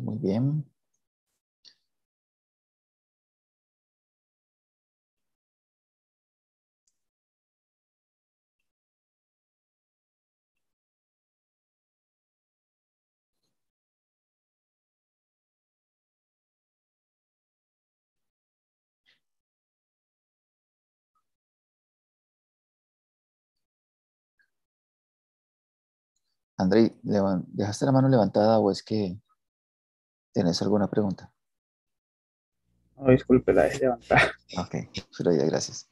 muy bien. André, ¿dejaste la mano levantada o es que ¿Tienes alguna pregunta? No, disculpe, la dejé levantar. Ok, gracias.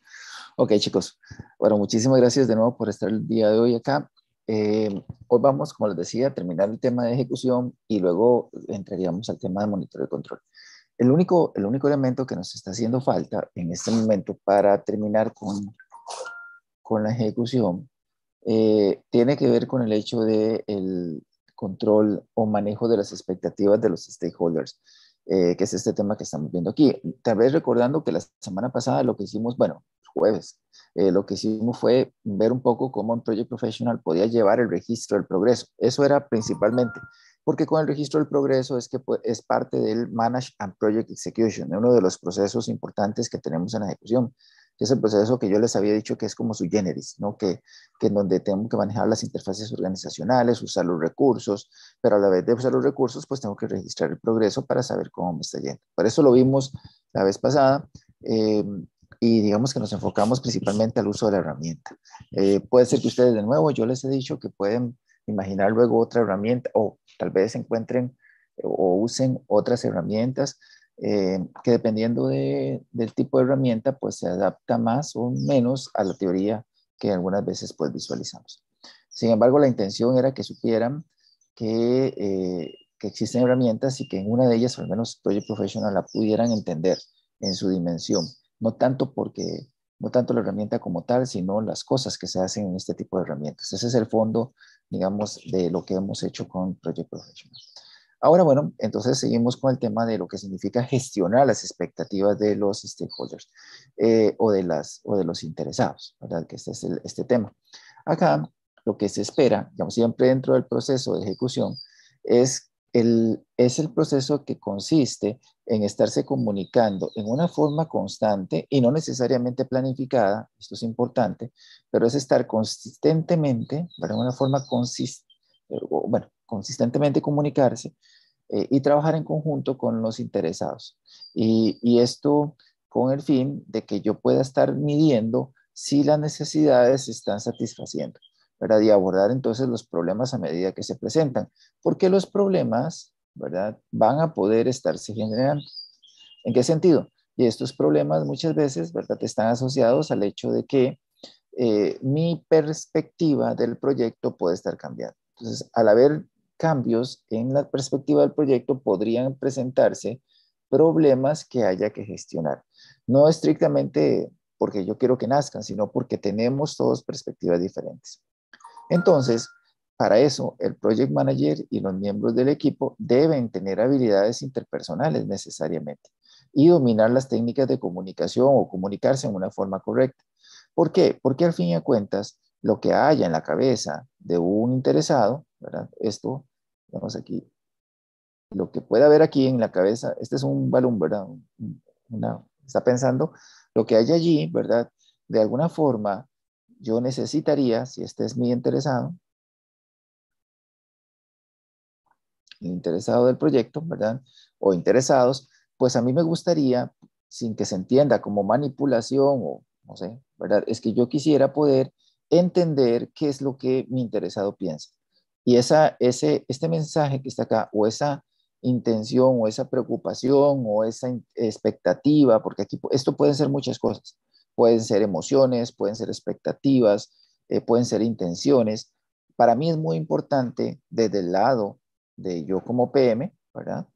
Ok, chicos. Bueno, muchísimas gracias de nuevo por estar el día de hoy acá. Eh, hoy vamos, como les decía, a terminar el tema de ejecución y luego entraríamos al tema de monitoreo y control. El único, el único elemento que nos está haciendo falta en este momento para terminar con, con la ejecución eh, tiene que ver con el hecho de el, control o manejo de las expectativas de los stakeholders, eh, que es este tema que estamos viendo aquí. Tal vez recordando que la semana pasada lo que hicimos, bueno, jueves, eh, lo que hicimos fue ver un poco cómo un Project Professional podía llevar el registro del progreso. Eso era principalmente, porque con el registro del progreso es que pues, es parte del Manage and Project Execution, uno de los procesos importantes que tenemos en la ejecución que es el proceso que yo les había dicho que es como su generis, ¿no? que, que en donde tengo que manejar las interfaces organizacionales, usar los recursos, pero a la vez de usar los recursos, pues tengo que registrar el progreso para saber cómo me está yendo. Por eso lo vimos la vez pasada. Eh, y digamos que nos enfocamos principalmente al uso de la herramienta. Eh, puede ser que ustedes de nuevo, yo les he dicho que pueden imaginar luego otra herramienta o tal vez encuentren o usen otras herramientas eh, que dependiendo del tipo de herramienta, pues se adapta más o menos a la teoría que algunas veces pues visualizamos. Sin embargo, la intención era que supieran que, eh, que existen herramientas y que en una de ellas, al menos Project Professional, la pudieran entender en su dimensión. No tanto porque, no tanto la herramienta como tal, sino las cosas que se hacen en este tipo de herramientas. Ese es el fondo, digamos, de lo que hemos hecho con Project Professional. Ahora, bueno, entonces seguimos con el tema de lo que significa gestionar las expectativas de los stakeholders eh, o, de las, o de los interesados, ¿verdad? Que este es el, este tema. Acá, lo que se espera, digamos, siempre dentro del proceso de ejecución, es el, es el proceso que consiste en estarse comunicando en una forma constante y no necesariamente planificada, esto es importante, pero es estar consistentemente, en una forma consistente, eh, bueno, consistentemente comunicarse eh, y trabajar en conjunto con los interesados. Y, esto con el fin de que yo pueda estar midiendo si las necesidades se están satisfaciendo, ¿verdad? Y abordar entonces los problemas a medida que se presentan, porque los problemas, ¿verdad? Van a poder estarse generando. ¿En qué sentido? Y estos problemas muchas veces, ¿verdad? Están asociados al hecho de que eh, mi perspectiva del proyecto puede estar cambiando. Entonces, al haber cambios en la perspectiva del proyecto podrían presentarse problemas que haya que gestionar. No estrictamente porque yo quiero que nazcan, sino porque tenemos todos perspectivas diferentes. Entonces, para eso, el project manager y los miembros del equipo deben tener habilidades interpersonales necesariamente y dominar las técnicas de comunicación o comunicarse en una forma correcta. ¿Por qué? Porque al fin y a cuentas, lo que haya en la cabeza de un interesado ¿verdad? Esto, digamos aquí, lo que pueda haber aquí en la cabeza, este es un balón, ¿verdad? está pensando, lo que hay allí, ¿verdad? De alguna forma, yo necesitaría, si este es mi interesado, el interesado del proyecto, ¿verdad? O interesados, pues a mí me gustaría, sin que se entienda como manipulación o no sé, ¿verdad? Es que yo quisiera poder entender qué es lo que mi interesado piensa. Y ese, este mensaje que está acá, o esa intención, o esa preocupación, o esa expectativa, porque aquí esto puede ser muchas cosas. Pueden ser emociones, pueden ser expectativas, eh, pueden ser intenciones. Para mí es muy importante desde el lado de yo como PM, ¿verdad?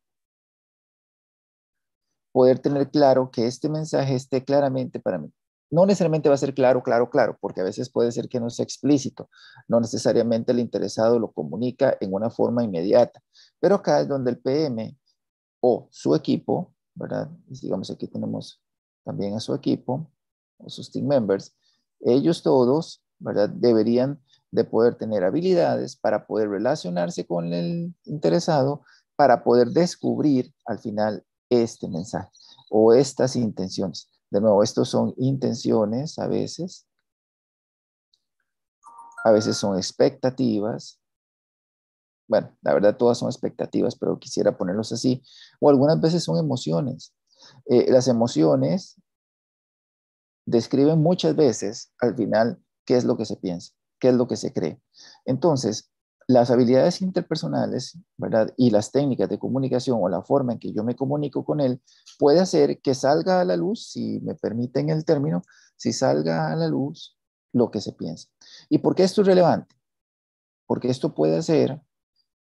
Poder tener claro que este mensaje esté claramente para mí no necesariamente va a ser claro, claro, claro, porque a veces puede ser que no sea explícito, no necesariamente el interesado lo comunica en una forma inmediata, pero acá es donde el PM o su equipo, ¿verdad? Digamos aquí tenemos también a su equipo o sus team members, ellos todos, ¿verdad? Deberían de poder tener habilidades para poder relacionarse con el interesado, para poder descubrir al final este mensaje o estas intenciones. De nuevo, estos son intenciones a veces, a veces son expectativas. Bueno, la verdad todas son expectativas, pero quisiera ponerlos así. O algunas veces son emociones. Eh, las emociones describen muchas veces al final qué es lo que se piensa, qué es lo que se cree. Entonces, las habilidades interpersonales, ¿verdad? Y las técnicas de comunicación o la forma en que yo me comunico con él puede hacer que salga a la luz, si me permiten el término, si salga a la luz lo que se piensa. ¿Y por qué esto es relevante? Porque esto puede hacer,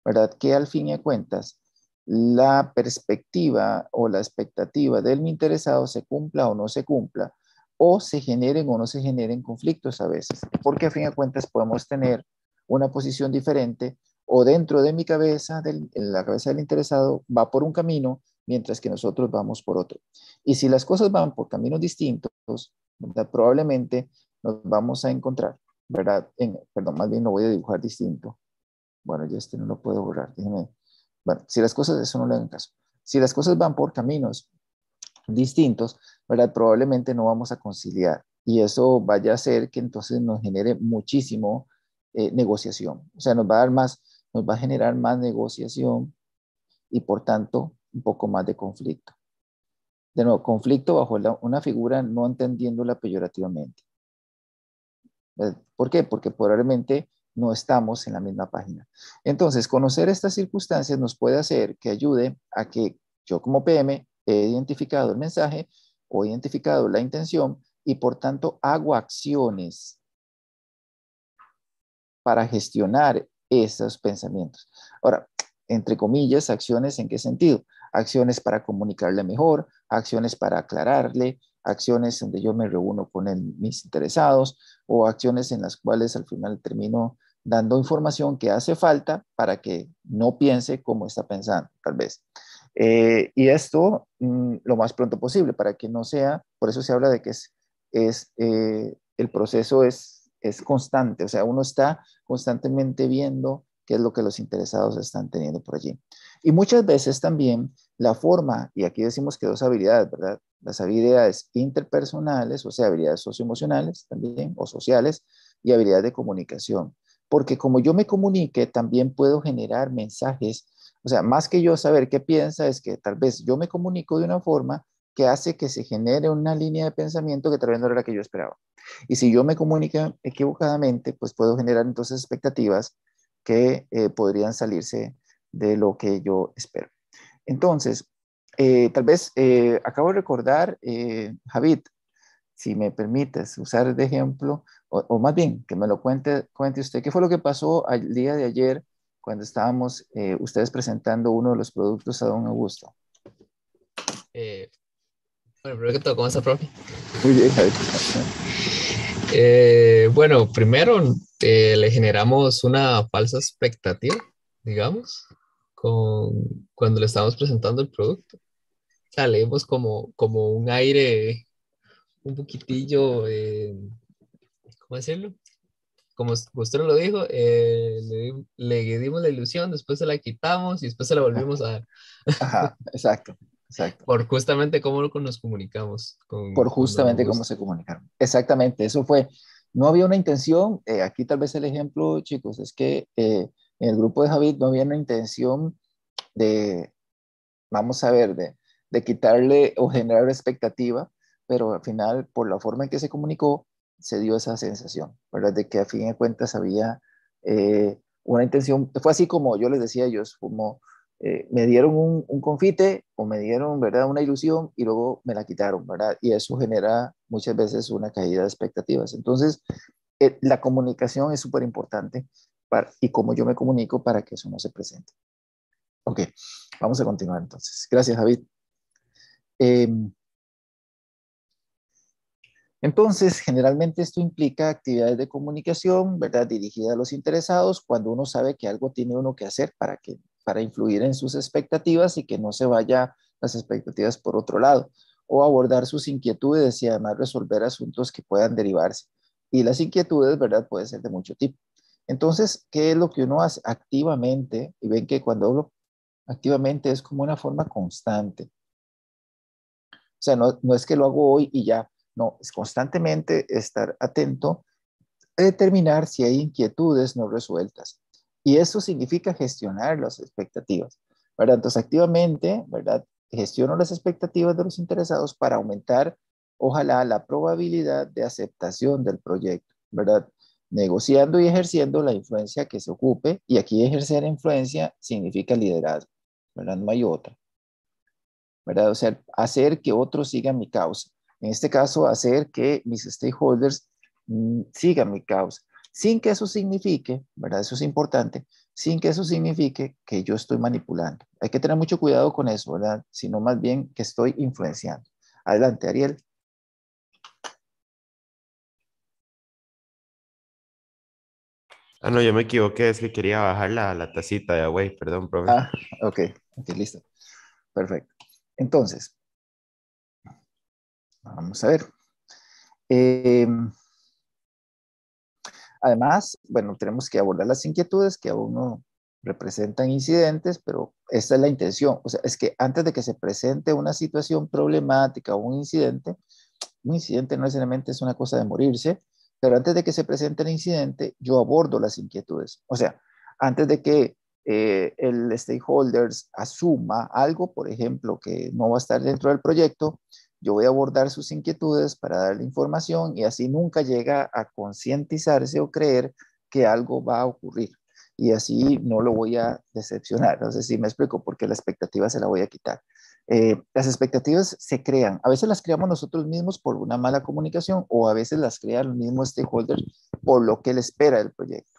¿verdad? Que al fin y a cuentas la perspectiva o la expectativa del interesado se cumpla o no se cumpla, o se generen o no se generen conflictos a veces, porque al fin y cuentas podemos tener una posición diferente o dentro de mi cabeza, en la cabeza del interesado, va por un camino, mientras que nosotros vamos por otro. Y si las cosas van por caminos distintos, probablemente nos vamos a encontrar, ¿verdad? En, perdón, más bien no voy a dibujar distinto. Bueno, ya este no lo puedo borrar, déjeme. Bueno, si las cosas, eso no le hagan caso. Si las cosas van por caminos distintos, ¿verdad? Probablemente no vamos a conciliar y eso vaya a ser que entonces nos genere muchísimo eh, negociación. O sea, nos va a dar más, nos va a generar más negociación y por tanto un poco más de conflicto. De nuevo, conflicto bajo una figura no entendiéndola peyorativamente. Eh, ¿Por qué? Porque probablemente no estamos en la misma página. Entonces, conocer estas circunstancias nos puede hacer que ayude a que yo como PM he identificado el mensaje o identificado la intención y por tanto hago acciones para gestionar esos pensamientos. Ahora, entre comillas, acciones en qué sentido? Acciones para comunicarle mejor, acciones para aclararle, acciones donde yo me reúno con mis interesados o acciones en las cuales al final termino dando información que hace falta para que no piense como está pensando, tal vez. Eh, y esto mm, lo más pronto posible para que no sea, por eso se habla de que es, eh, el proceso es es constante, o sea, uno está constantemente viendo qué es lo que los interesados están teniendo por allí. Y muchas veces también la forma, y aquí decimos que dos habilidades, ¿verdad? Las habilidades interpersonales, o sea, habilidades socioemocionales también, o sociales, y habilidades de comunicación. Porque como yo me comunique, también puedo generar mensajes, o sea, más que yo saber qué piensa, es que tal vez yo me comunico de una forma que hace que se genere una línea de pensamiento que tal vez no era la que yo esperaba. Y si yo me comunico equivocadamente, pues puedo generar entonces expectativas que eh, podrían salirse de lo que yo espero. Entonces, eh, tal vez eh, acabo de recordar, Javid, si me permites usar de ejemplo, o, o, más bien que me lo cuente, cuente usted, ¿qué fue lo que pasó al día de ayer cuando estábamos ustedes presentando uno de los productos a don Augusto? Bueno, primero que todo, ¿cómo está, profe? Muy bien, Javier. Eh, bueno, primero eh, le generamos una falsa expectativa, digamos, con, cuando le estábamos presentando el producto. O sea, le dimos como, como un aire un poquitillo, eh, ¿cómo decirlo? Como usted lo dijo, le, le, dimos la ilusión, después se la quitamos y después se la volvimos a dar. Ajá, exacto. Exacto. Por justamente cómo nos comunicamos. por justamente cómo se comunicaron. Exactamente, eso fue. No había una intención, eh, aquí tal vez el ejemplo, chicos, es que eh, en el grupo de Javid no había una intención de, vamos a ver, de, quitarle o generar expectativa, pero al final, por la forma en que se comunicó, se dio esa sensación, ¿verdad? De que a fin de cuentas había eh, una intención, fue así como yo les decía a ellos, como eh, me dieron un, confite o me dieron, ¿verdad?, una ilusión y luego me la quitaron, ¿verdad? Y eso genera muchas veces una caída de expectativas. Entonces, eh, la comunicación es súper importante y cómo yo me comunico para que eso no se presente. Ok, vamos a continuar entonces. Gracias, David. Em, entonces, generalmente esto implica actividades de comunicación, ¿verdad? Dirigidas a los interesados, cuando uno sabe que algo tiene uno que hacer para que para influir en sus expectativas y que no se vaya las expectativas por otro lado, o abordar sus inquietudes y además resolver asuntos que puedan derivarse. Y las inquietudes, ¿verdad? Pueden ser de mucho tipo. Entonces, ¿qué es lo que uno hace activamente? Y ven que cuando hablo activamente es como una forma constante. O sea, no, no es que lo hago hoy y ya, no, es constantemente estar atento a determinar si hay inquietudes no resueltas y eso significa gestionar las expectativas, ¿verdad? Entonces, activamente, ¿verdad? Gestiono las expectativas de los interesados para aumentar, ojalá, la probabilidad de aceptación del proyecto, ¿verdad? Negociando y ejerciendo la influencia que se ocupe. Y aquí ejercer influencia significa liderazgo, ¿verdad? No hay otra, ¿verdad? O sea, hacer que otros sigan mi causa. En este caso, hacer que mis stakeholders mm, sigan mi causa sin que eso signifique, ¿verdad? Eso es importante, sin que eso signifique que yo estoy manipulando. Hay que tener mucho cuidado con eso, ¿verdad? Sino más bien que estoy influenciando. Adelante, Ariel. Ah, no, yo me equivoqué, es que quería bajar la, tacita de Away, perdón, profe. Ah, ok, ok, listo. Perfecto. Entonces, vamos a ver. Eh, Además, bueno, tenemos que abordar las inquietudes que aún no representan incidentes, pero esta es la intención. O sea, es que antes de que se presente una situación problemática o un incidente, un incidente no necesariamente es una cosa de morirse, pero antes de que se presente el incidente, yo abordo las inquietudes. O sea, antes de que eh, el stakeholders asuma algo, por ejemplo, que no va a estar dentro del proyecto, yo voy a abordar sus inquietudes para darle información y así nunca llega a concientizarse o creer que algo va a ocurrir. Y así no lo voy a decepcionar. No sé si me explico, porque la expectativa se la voy a quitar. Eh, las expectativas se crean. A veces las creamos nosotros mismos por una mala comunicación o a veces las crean los mismos stakeholders por lo que él espera el proyecto.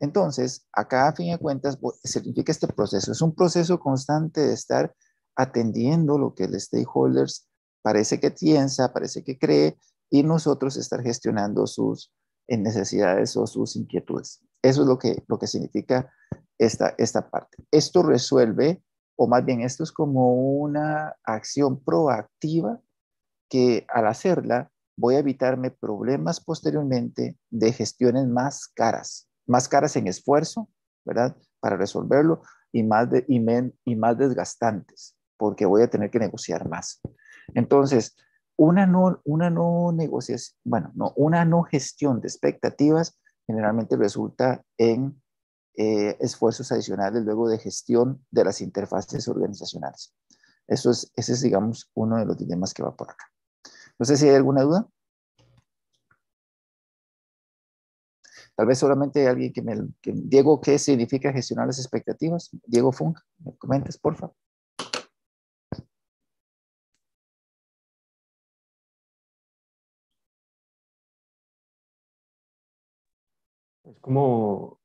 Entonces, acá a fin de cuentas, pues, significa este proceso. Es un proceso constante de estar atendiendo lo que el stakeholders parece que piensa, parece que cree, y nosotros estar gestionando sus eh, necesidades o sus inquietudes. Eso es lo que, lo que significa esta, esta parte. Esto resuelve, o más bien esto es como una acción proactiva que al hacerla voy a evitarme problemas posteriormente de gestiones más caras, más caras en esfuerzo, ¿verdad? Para resolverlo y más, y más desgastantes, porque voy a tener que negociar más. Entonces, una no, una negociación, bueno, no, una no gestión de expectativas generalmente resulta en eh, esfuerzos adicionales luego de gestión de las interfaces organizacionales. Eso es, ese es, digamos, uno de los dilemas que va por acá. No sé si hay alguna duda. Tal vez solamente alguien que me... Diego, ¿qué significa gestionar las expectativas? Diego Funk, me comentas, por favor. como,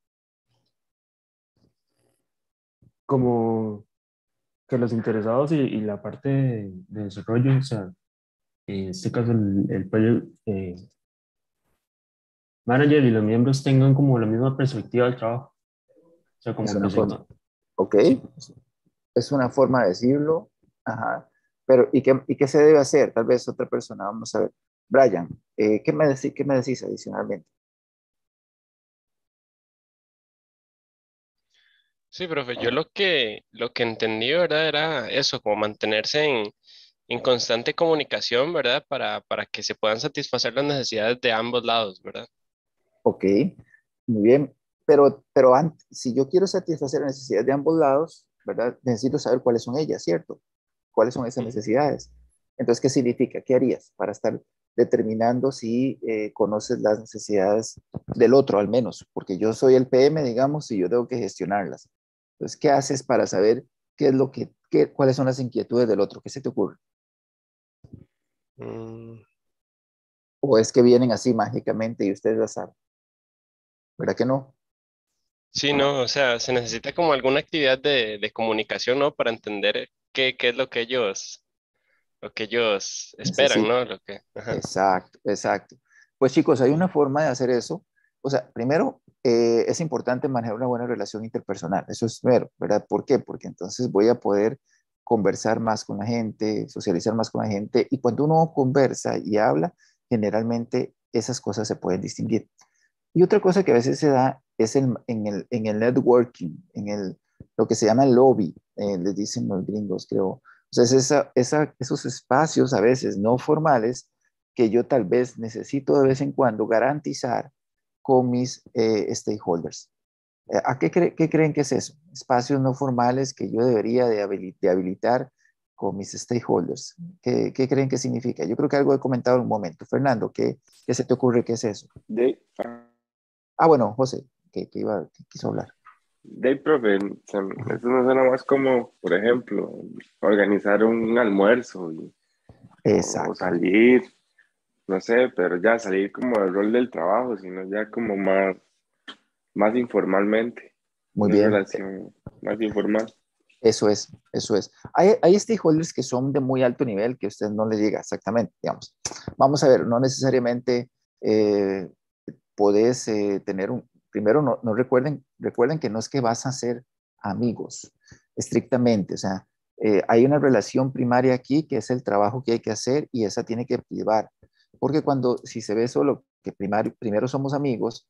como que los interesados y, la parte de, desarrollo, o sea, en este caso el, el eh, manager y los miembros tengan como la misma perspectiva del trabajo. O sea, como es una forma. Ok, es una forma de decirlo. Ajá. Pero, ¿y qué, ¿y qué se debe hacer? Tal vez otra persona, vamos a ver. Brian, eh, ¿qué, me decís, ¿qué me decís adicionalmente? Sí, profe, yo lo que, lo que entendí, ¿verdad? Era eso, como mantenerse en, constante comunicación, ¿verdad? Para, que se puedan satisfacer las necesidades de ambos lados, ¿verdad? Ok, muy bien. Pero, pero antes, si yo quiero satisfacer las necesidades de ambos lados, ¿verdad? Necesito saber cuáles son ellas, ¿cierto? ¿Cuáles son esas necesidades? Entonces, ¿qué significa? ¿Qué harías para estar determinando si eh, conoces las necesidades del otro, al menos? Porque yo soy el PM, digamos, y yo tengo que gestionarlas. Entonces, ¿qué haces para saber qué es lo que, cuáles son las inquietudes del otro? ¿Qué se te ocurre? Mm. ¿O es que vienen así mágicamente y ustedes las saben? ¿Verdad que no? Sí, no, o sea, se necesita como alguna actividad de, comunicación, ¿no? Para entender qué, es lo que ellos, lo que ellos esperan, ¿no? Lo que, Exacto, exacto. Pues chicos, hay una forma de hacer eso o sea, primero, eh, es importante manejar una buena relación interpersonal, eso es primero, ¿verdad? ¿Por qué? Porque entonces voy a poder conversar más con la gente, socializar más con la gente, y cuando uno conversa y habla, generalmente esas cosas se pueden distinguir. Y otra cosa que a veces se da es el, en, el, en, el, networking, en el, lo que se llama el lobby, eh, les dicen los gringos, creo. O sea, es esa, esos espacios a veces no formales que yo tal vez necesito de vez en cuando garantizar con mis eh, stakeholders. Eh, ¿A qué, creen que es eso? Espacios no formales que yo debería de, de habilitar con mis stakeholders. ¿Qué, creen que significa? Yo creo que algo he comentado en un momento. Fernando, ¿qué, se te ocurre que es eso? De... Ah, bueno, José, que, iba, quiso hablar. De profe, eso no suena más como, por ejemplo, organizar un almuerzo y Exacto. O salir no sé, pero ya salir como del rol del trabajo, sino ya como más, más informalmente. Muy bien. más informal. Eso es, eso es. Hay, hay stakeholders que son de muy alto nivel que usted no le llega exactamente, digamos. Vamos a ver, no necesariamente eh, podés eh, tener un, primero no, no, recuerden, recuerden que no es que vas a ser amigos estrictamente, o sea, eh, hay una relación primaria aquí que es el trabajo que hay que hacer y esa tiene que privar. Porque cuando, si se ve solo que primero somos amigos,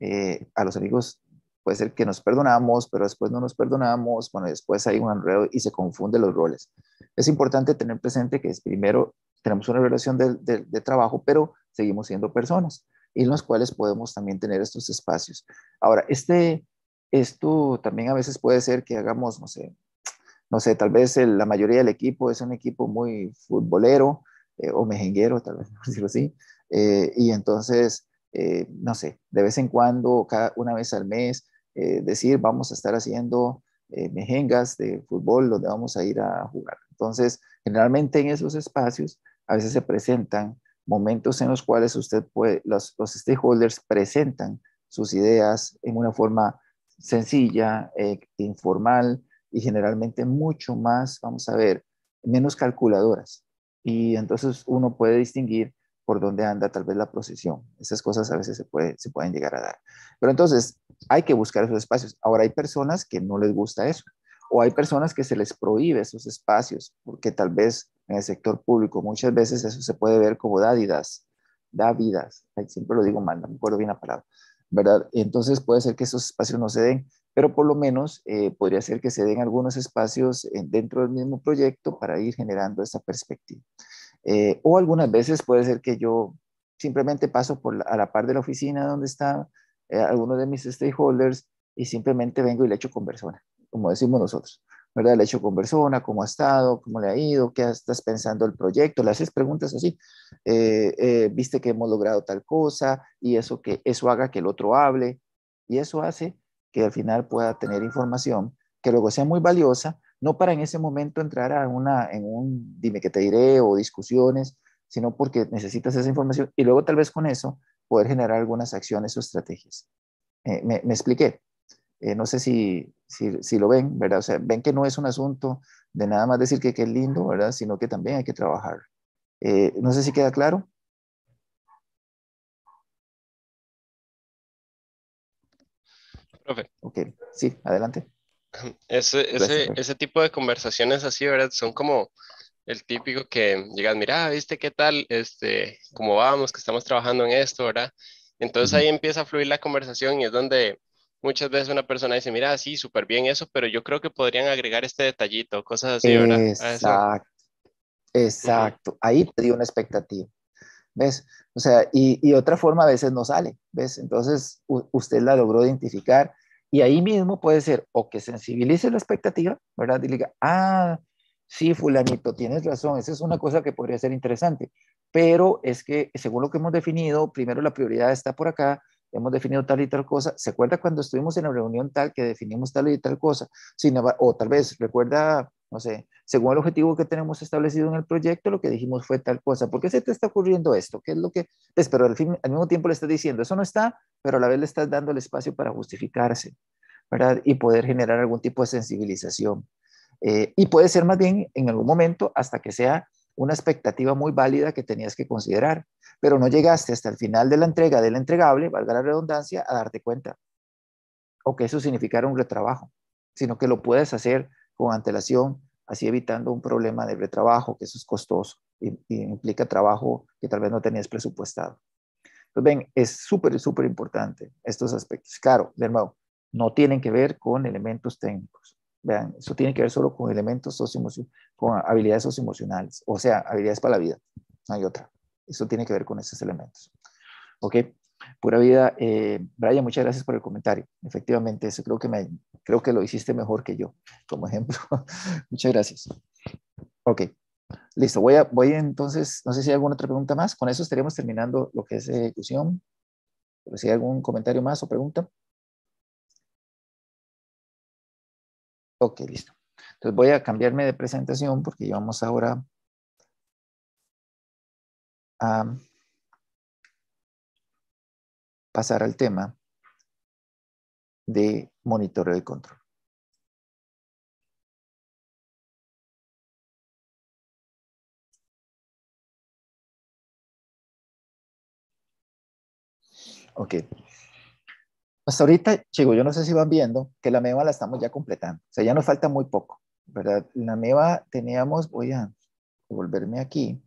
eh, a los amigos puede ser que nos perdonamos, pero después no nos perdonamos, bueno, después hay un enredo y se confunden los roles. Es importante tener presente que es primero tenemos una relación de, trabajo, pero seguimos siendo personas y en los cuales podemos también tener estos espacios. Ahora, este, esto también a veces puede ser que hagamos, no sé, no sé, tal vez la mayoría del equipo es un equipo muy futbolero, eh, o mejengueros, tal vez, por decirlo así. Eh, y entonces, eh, no sé, de vez en cuando, cada, una vez al mes, decir, vamos a estar haciendo mejengas de fútbol donde vamos a ir a jugar. Entonces, generalmente en esos espacios a veces se presentan momentos en los cuales usted puede, los stakeholders presentan sus ideas en una forma sencilla, informal y generalmente mucho más, vamos a ver, menos calculadoras y entonces uno puede distinguir por dónde anda tal vez la procesión. Esas cosas a veces se, puede, se pueden llegar a dar. Pero entonces hay que buscar esos espacios. Ahora hay personas que no les gusta eso o hay personas que se les prohíbe esos espacios porque tal vez en el sector público muchas veces eso se puede ver como dádidas, dávidas. Siempre lo digo mal, me acuerdo bien la palabra. ¿verdad? Entonces puede ser que esos espacios no se den, pero por lo menos eh, podría ser que se den algunos espacios eh, dentro del mismo proyecto para ir generando esa perspectiva. Eh, o algunas veces puede ser que yo simplemente paso por a la par de la oficina donde están algunos de mis stakeholders y simplemente vengo y le echo con como decimos nosotros. ¿Verdad? Le echo con cómo ha estado, cómo le ha ido, qué estás pensando el proyecto, le haces preguntas así. Viste que hemos logrado tal cosa y eso, que, eso haga que el otro hable. Y eso hace que al final pueda tener información que luego sea muy valiosa, no para en ese momento entrar a una, en un dime que te diré o discusiones, sino porque necesitas esa información y luego tal vez con eso poder generar algunas acciones o estrategias. Eh, me, expliqué. Eh, no sé si, si, lo ven, ¿verdad? O sea, ven que no es un asunto de nada más decir que, que es lindo, ¿verdad? Sino que también hay que trabajar. Eh, no sé si queda claro. Ok, sí, adelante. Ese, tipo de conversaciones así, ¿verdad? Son como el típico que llegas, mira, ¿viste qué tal? Este, ¿Cómo vamos? Que estamos trabajando en esto, ¿verdad? Entonces ahí empieza a fluir la conversación y es donde muchas veces una persona dice, mira, sí, súper bien eso, pero yo creo que podrían agregar este detallito, cosas así, ¿verdad? Exacto, exacto. Ahí te dio una expectativa. ¿ves? O sea, y, otra forma a veces no sale, ¿ves? Entonces usted la logró identificar y ahí mismo puede ser o que sensibilice la expectativa, ¿verdad? Y diga, ah, sí, fulanito, tienes razón, esa es una cosa que podría ser interesante, pero es que según lo que hemos definido, primero la prioridad está por acá, hemos definido tal y tal cosa, ¿se acuerda cuando estuvimos en la reunión tal que definimos tal y tal cosa? o tal vez, recuerda no sé, según el objetivo que tenemos establecido en el proyecto, lo que dijimos fue tal cosa. ¿Por qué se te está ocurriendo esto? ¿Qué es lo que...? Pues, pero al, fin, al mismo tiempo le estás diciendo, eso no está, pero a la vez le estás dando el espacio para justificarse, ¿verdad? Y poder generar algún tipo de sensibilización. Eh, y puede ser más bien en algún momento hasta que sea una expectativa muy válida que tenías que considerar, pero no llegaste hasta el final de la entrega del entregable, valga la redundancia, a darte cuenta o que eso significara un retrabajo, sino que lo puedes hacer con antelación así evitando un problema de retrabajo, que eso es costoso y, implica trabajo que tal vez no tenías presupuestado. Entonces, pues ven, es súper, súper importante estos aspectos. Claro, de nuevo, no tienen que ver con elementos técnicos. Vean, eso tiene que ver solo con elementos socioemocionales, con habilidades socioemocionales, o sea, habilidades para la vida. No hay otra. Eso tiene que ver con esos elementos. ¿Ok? Pura vida, eh, Brian, muchas gracias por el comentario. Efectivamente, eso creo que, me, creo que lo hiciste mejor que yo, como ejemplo. muchas gracias. Ok, listo. Voy, a, voy entonces, no sé si hay alguna otra pregunta más. Con eso estaríamos terminando lo que es ejecución. Pero si hay algún comentario más o pregunta. Ok, listo. Entonces voy a cambiarme de presentación porque llevamos ahora a pasar al tema de monitoreo y control. Ok. Hasta ahorita, chicos, yo no sé si van viendo que la MEVA la estamos ya completando. O sea, ya nos falta muy poco, ¿verdad? La MEVA teníamos, voy a volverme aquí.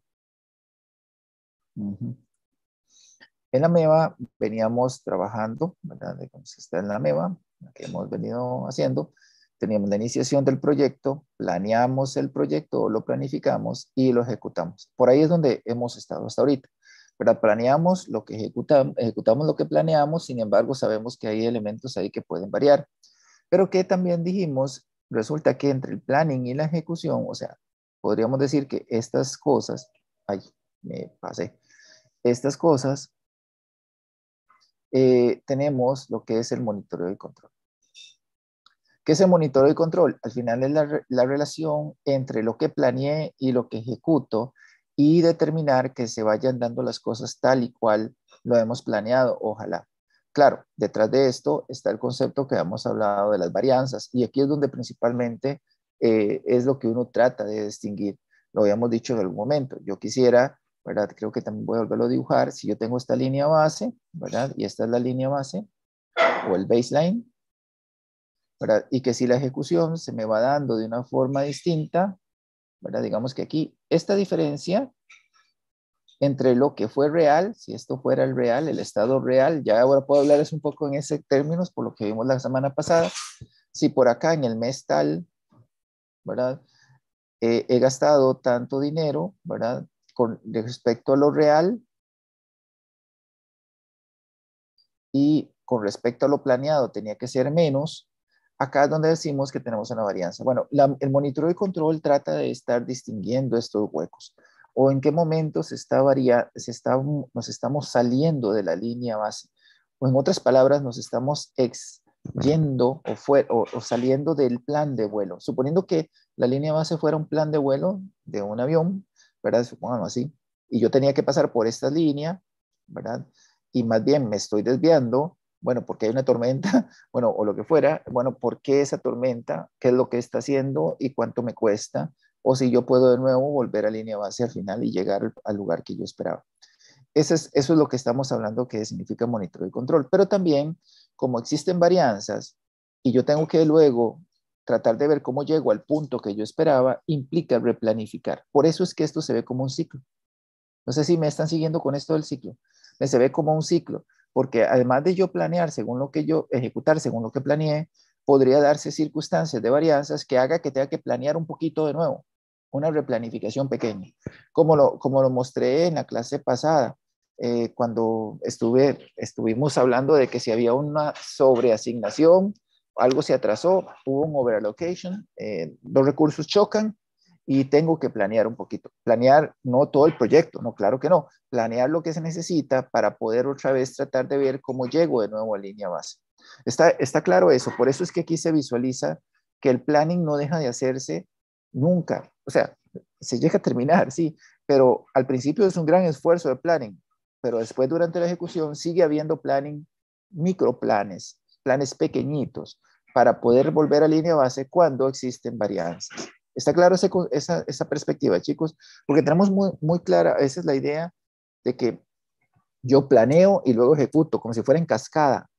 En la MEVA veníamos trabajando, ¿verdad? se está en la MEVA, que hemos venido haciendo. Teníamos la iniciación del proyecto, planeamos el proyecto, lo planificamos y lo ejecutamos. Por ahí es donde hemos estado hasta ahorita. ¿verdad? Planeamos lo que ejecutamos, ejecutamos lo que planeamos, sin embargo sabemos que hay elementos ahí que pueden variar. Pero que también dijimos, resulta que entre el planning y la ejecución, o sea, podríamos decir que estas cosas, ay, me pasé, estas cosas eh, tenemos lo que es el monitoreo y control. ¿Qué es el monitoreo y control? Al final es la, relación entre lo que planeé y lo que ejecuto y determinar que se vayan dando las cosas tal y cual lo hemos planeado, ojalá. Claro, detrás de esto está el concepto que hemos hablado de las varianzas y aquí es donde principalmente eh, es lo que uno trata de distinguir. Lo habíamos dicho en algún momento. Yo quisiera ¿verdad? Creo que también voy a volverlo a dibujar. Si yo tengo esta línea base, ¿verdad? Y esta es la línea base, o el baseline, ¿verdad? Y que si la ejecución se me va dando de una forma distinta, ¿verdad? Digamos que aquí, esta diferencia entre lo que fue real, si esto fuera el real, el estado real, ya ahora puedo hablarles un poco en ese términos por lo que vimos la semana pasada, si por acá en el mes tal, ¿verdad? Eh, he gastado tanto dinero, ¿verdad? con respecto a lo real y con respecto a lo planeado tenía que ser menos, acá es donde decimos que tenemos una varianza. Bueno, el monitoreo y control trata de estar distinguiendo estos huecos o en qué momento está se está, nos estamos saliendo de la línea base. O en otras palabras, nos estamos ex yendo o, o saliendo del plan de vuelo. Suponiendo que la línea base fuera un plan de vuelo de un avión, ¿verdad? Supongamos así. Y yo tenía que pasar por esta línea, ¿verdad? Y más bien me estoy desviando, bueno, porque hay una tormenta, bueno, o lo que fuera, bueno, ¿por qué esa tormenta? ¿Qué es lo que está haciendo y cuánto me cuesta? O si yo puedo de nuevo volver a línea base al final y llegar al lugar que yo esperaba. Eso es, eso es lo que estamos hablando que significa monitoreo y control. Pero también, como existen varianzas y yo tengo que luego tratar de ver cómo llego al punto que yo esperaba implica replanificar. Por eso es que esto se ve como un ciclo. No sé si me están siguiendo con esto del ciclo. Me se ve como un ciclo, porque además de yo planear según lo que yo, ejecutar según lo que planeé, podría darse circunstancias de varianzas que haga que tenga que planear un poquito de nuevo, una replanificación pequeña. Como lo, como lo mostré en la clase pasada, eh, cuando estuve, estuvimos hablando de que si había una sobreasignación, algo se atrasó, hubo un overallocation, eh, los recursos chocan y tengo que planear un poquito. Planear no todo el proyecto, no, claro que no. Planear lo que se necesita para poder otra vez tratar de ver cómo llego de nuevo a línea base. Está, está claro eso, por eso es que aquí se visualiza que el planning no deja de hacerse nunca. O sea, se llega a terminar, sí, pero al principio es un gran esfuerzo de planning, pero después durante la ejecución sigue habiendo planning, microplanes, planes pequeñitos para poder volver a línea base cuando existen varianzas. ¿Está claro esa, perspectiva, chicos? Porque tenemos muy, muy clara esa es la idea de que yo planeo y luego ejecuto, como si fuera en cascada,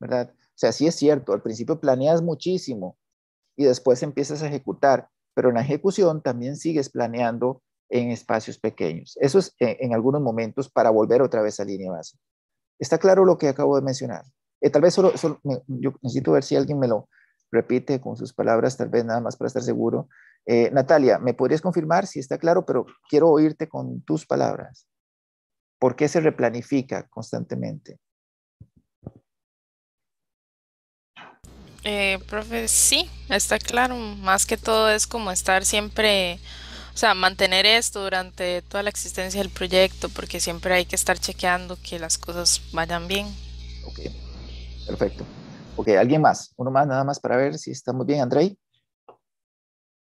¿verdad? O sea, sí es cierto, al principio planeas muchísimo y después empiezas a ejecutar, pero en la ejecución también sigues planeando en espacios pequeños. Eso es eh, en algunos momentos para volver otra vez a línea base. ¿Está claro lo que acabo de mencionar? Eh, tal vez solo, solo yo necesito ver si alguien me lo repite con sus palabras, tal vez nada más para estar seguro. Eh, Natalia, ¿me podrías confirmar si está claro? Pero quiero oírte con tus palabras. ¿Por qué se replanifica constantemente? Eh, profe, sí, está claro. Más que todo es como estar siempre, o sea, mantener esto durante toda la existencia del proyecto, porque siempre hay que estar chequeando que las cosas vayan bien. Okay. Perfecto. Ok, alguien más. Uno más, nada más para ver si estamos bien, Andrei.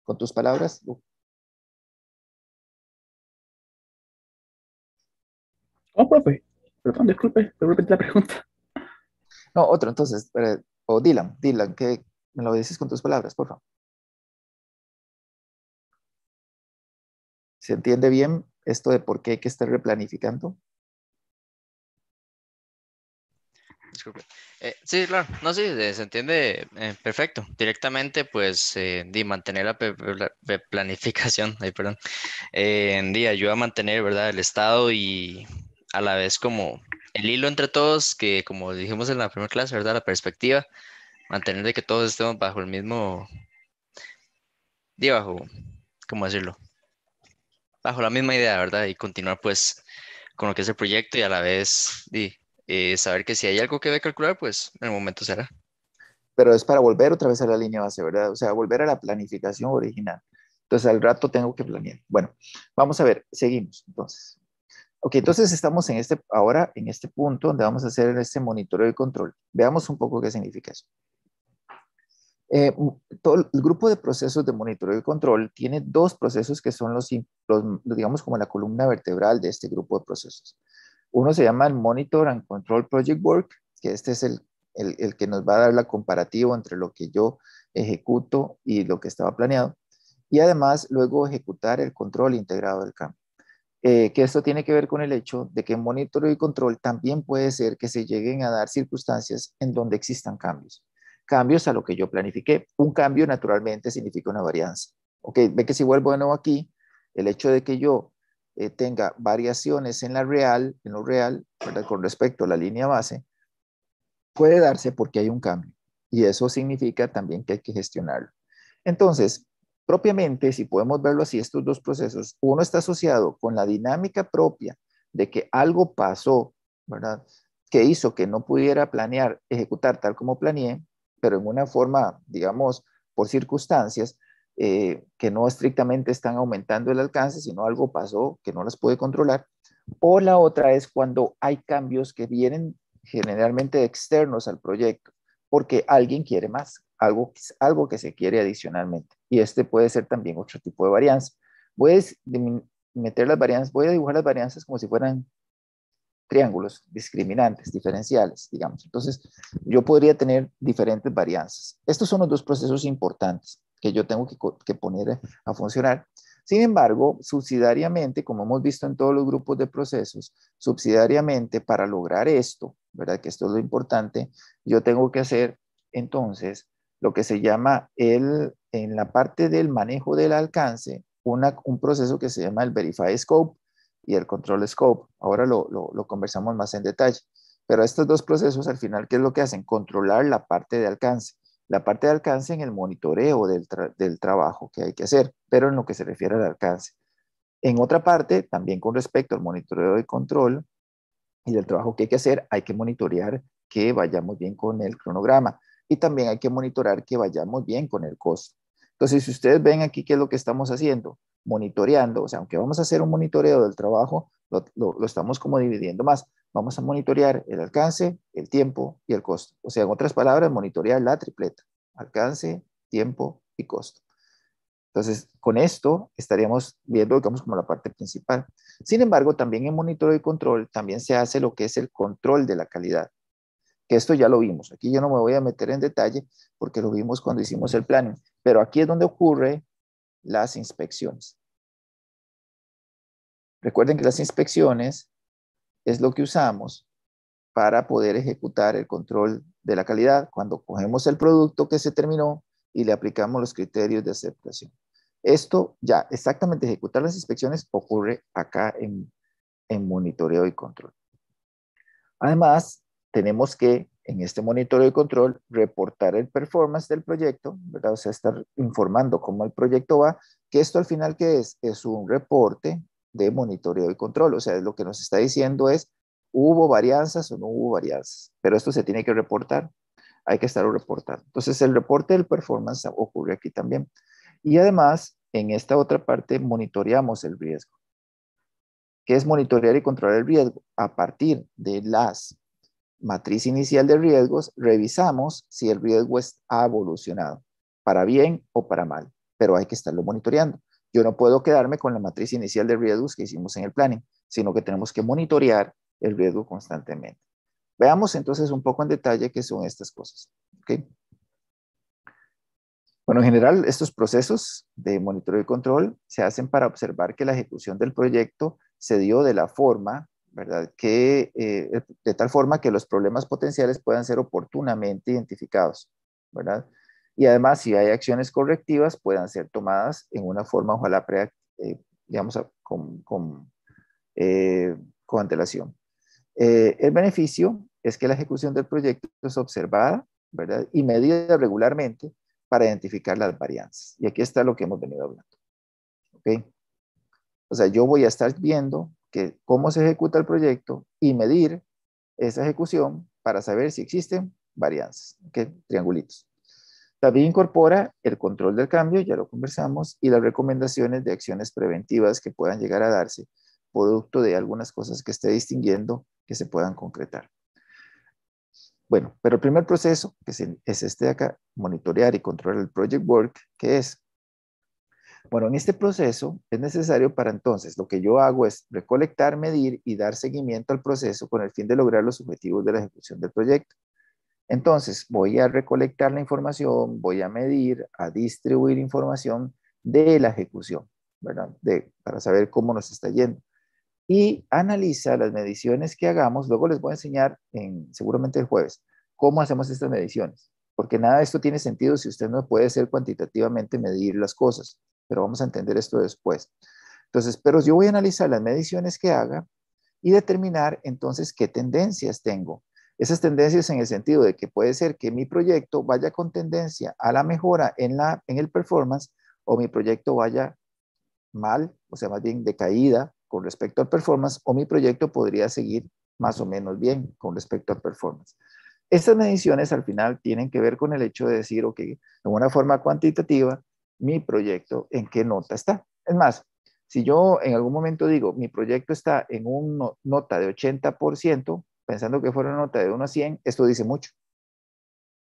Con tus palabras. Oh, profe. Perdón, disculpe, de repente la pregunta. No, otro, entonces. Eh, o Dylan, Dylan, que me lo dices con tus palabras, por favor. ¿Se entiende bien esto de por qué hay que estar replanificando? Eh, sí, claro, no, sí, se entiende eh, perfecto. Directamente, pues, eh, mantener la, planificación, ay, perdón, ayuda a mantener, ¿verdad?, el Estado y a la vez como el hilo entre todos, que como dijimos en la primera clase, ¿verdad?, la perspectiva, mantener de que todos estemos bajo el mismo, bajo, ¿cómo decirlo? Bajo la misma idea, ¿verdad? Y continuar, pues, con lo que es el proyecto y a la vez, y eh, saber que si hay algo que debe calcular, pues en el momento será. Pero es para volver otra vez a la línea base, ¿verdad? O sea, volver a la planificación original. Entonces, al rato tengo que planear. Bueno, vamos a ver, seguimos entonces. Ok, entonces estamos en este, ahora en este punto donde vamos a hacer este monitoreo y control. Veamos un poco qué significa eso. Eh, todo el grupo de procesos de monitoreo y control tiene dos procesos que son los, digamos, como la columna vertebral de este grupo de procesos. Uno se llama el Monitor and Control Project Work, que este es el, que nos va a dar la comparativa entre lo que yo ejecuto y lo que estaba planeado. Y además, luego ejecutar el control integrado del cambio. Eh, que esto tiene que ver con el hecho de que monitor y control también puede ser que se lleguen a dar circunstancias en donde existan cambios. Cambios a lo que yo planifiqué. Un cambio naturalmente significa una varianza. Ok, ve que si vuelvo de nuevo aquí, el hecho de que yo eh, tenga variaciones en la real, en lo real, con respecto a la línea base, puede darse porque hay un cambio. Y eso significa también que hay que gestionarlo. Entonces, propiamente, si podemos verlo así, estos dos procesos, uno está asociado con la dinámica propia de que algo pasó, ¿verdad? Que hizo que no pudiera planear, ejecutar tal como planeé, pero en una forma, digamos, por circunstancias, eh, que no estrictamente están aumentando el alcance, sino algo pasó que no las puede controlar. O la otra es cuando hay cambios que vienen generalmente externos al proyecto, porque alguien quiere más, algo, algo que se quiere adicionalmente. Y este puede ser también otro tipo de varianza. Voy meter las varianzas, voy a dibujar las varianzas como si fueran triángulos discriminantes, diferenciales, digamos. Entonces, yo podría tener diferentes varianzas. Estos son los dos procesos importantes que yo tengo que, poner a funcionar. Sin embargo, subsidiariamente, como hemos visto en todos los grupos de procesos, subsidiariamente para lograr esto, ¿verdad? Que esto es lo importante, yo tengo que hacer entonces lo que se llama el, en la parte del manejo del alcance, un proceso que se llama el Verify Scope y el Control Scope. Ahora lo, lo, lo conversamos más en detalle. Pero estos dos procesos al final, ¿qué es lo que hacen? Controlar la parte de alcance la parte de alcance en el monitoreo del, trabajo que hay que hacer, pero en lo que se refiere al alcance. En otra parte, también con respecto al monitoreo y control y del trabajo que hay que hacer, hay que monitorear que vayamos bien con el cronograma y también hay que monitorear que vayamos bien con el costo. Entonces, si ustedes ven aquí qué es lo que estamos haciendo, monitoreando, o sea, aunque vamos a hacer un monitoreo del trabajo, lo estamos como dividiendo más vamos a monitorear el alcance, el tiempo y el costo. O sea, en otras palabras, monitorear la tripleta, alcance, tiempo y costo. Entonces, con esto estaríamos viendo, digamos, como la parte principal. Sin embargo, también en monitoreo y control también se hace lo que es el control de la calidad, que esto ya lo vimos. Aquí yo no me voy a meter en detalle porque lo vimos cuando hicimos el planning, pero aquí es donde ocurre las inspecciones. Recuerden que las inspecciones es lo que usamos para poder ejecutar el control de la calidad cuando cogemos el producto que se terminó y le aplicamos los criterios de aceptación. Esto ya, exactamente ejecutar las inspecciones ocurre acá en, monitoreo y control. Además, tenemos que en este monitoreo y control reportar el performance del proyecto, ¿verdad? O sea, estar informando cómo el proyecto va, que esto al final, ¿qué es? Es un reporte de monitoreo y control. O sea, lo que nos está diciendo es, ¿hubo varianzas o no hubo varianzas? Pero esto se tiene que reportar, hay que estarlo reportando. Entonces, el reporte del performance ocurre aquí también. Y además, en esta otra parte, monitoreamos el riesgo. ¿Qué es monitorear y controlar el riesgo? A partir de las matriz inicial de riesgos, revisamos si el riesgo ha evolucionado, para bien o para mal, pero hay que estarlo monitoreando. Yo no puedo quedarme con la matriz inicial de riesgos que hicimos en el planning, sino que tenemos que monitorear el riesgo constantemente. Veamos entonces un poco en detalle qué son estas cosas. ¿okay? Bueno, en general, estos procesos de monitoreo y control se hacen para observar que la ejecución del proyecto se dio de la forma, ¿verdad? Eh, de tal forma que los problemas potenciales puedan ser oportunamente identificados, ¿verdad? y además si hay acciones correctivas puedan ser tomadas en una forma ojalá pre, eh, digamos con, con, eh, con antelación. Eh, el beneficio es que la ejecución del proyecto es observada ¿verdad? y medida regularmente para identificar las varianzas. Y aquí está lo que hemos venido hablando. ¿Okay? O sea, yo voy a estar viendo que cómo se ejecuta el proyecto y medir esa ejecución para saber si existen varianzas, ¿okay? triangulitos. También incorpora el control del cambio, ya lo conversamos, y las recomendaciones de acciones preventivas que puedan llegar a darse, producto de algunas cosas que esté distinguiendo que se puedan concretar. Bueno, pero el primer proceso, que es este de acá, monitorear y controlar el project work, ¿qué es? Bueno, en este proceso es necesario para entonces, lo que yo hago es recolectar, medir y dar seguimiento al proceso con el fin de lograr los objetivos de la ejecución del proyecto. Entonces, voy a recolectar la información, voy a medir, a distribuir información de la ejecución, ¿verdad? para saber cómo nos está yendo. Y analiza las mediciones que hagamos. Luego les voy a enseñar, en, seguramente el jueves, cómo hacemos estas mediciones. Porque nada de esto tiene sentido si usted no puede ser cuantitativamente medir las cosas. Pero vamos a entender esto después. Entonces, pero yo voy a analizar las mediciones que haga y determinar entonces qué tendencias tengo esas tendencias en el sentido de que puede ser que mi proyecto vaya con tendencia a la mejora en, la, en el performance o mi proyecto vaya mal, o sea, más bien decaída con respecto al performance, o mi proyecto podría seguir más o menos bien con respecto al performance. Estas mediciones al final tienen que ver con el hecho de decir, ok, de una forma cuantitativa, mi proyecto en qué nota está. Es más, si yo en algún momento digo, mi proyecto está en una nota de 80%, pensando que fuera una nota de 1 a 100, esto dice mucho.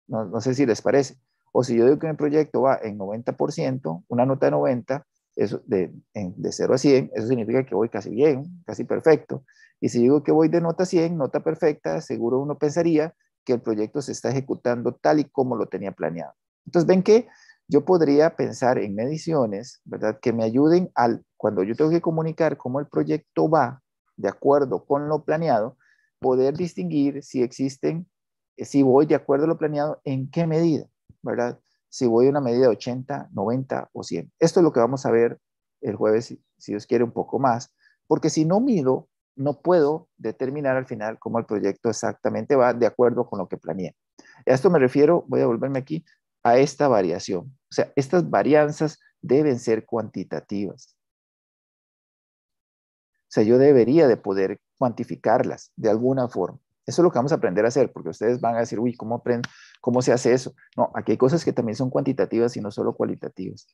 No, sé si les parece. O si yo digo que mi proyecto va en 90%, una nota de 90, eso de, de 0 a 100, eso significa que voy casi bien, casi perfecto. Y si digo que voy de nota 100, nota perfecta, seguro uno pensaría que el proyecto se está ejecutando tal y como lo tenía planeado. Entonces, ven que yo podría pensar en mediciones, ¿verdad? Que me ayuden al, cuando yo tengo que comunicar cómo el proyecto va de acuerdo con lo planeado, poder distinguir si existen, eh, si voy de acuerdo a lo planeado, en qué medida, ¿verdad? Si voy a una medida de 80, 90 o 100. Esto es lo que vamos a ver el jueves, si, Dios quiere, un poco más, porque si no mido, no puedo determinar al final cómo el proyecto exactamente va de acuerdo con lo que planeé. A esto me refiero, voy a volverme aquí, a esta variación. O sea, estas varianzas deben ser cuantitativas. O sea, yo debería de poder cuantificarlas de alguna forma. Eso es lo que vamos a aprender a hacer, porque ustedes van a decir, uy, ¿cómo, ¿cómo se hace eso? No, aquí hay cosas que también son cuantitativas y no solo cualitativas.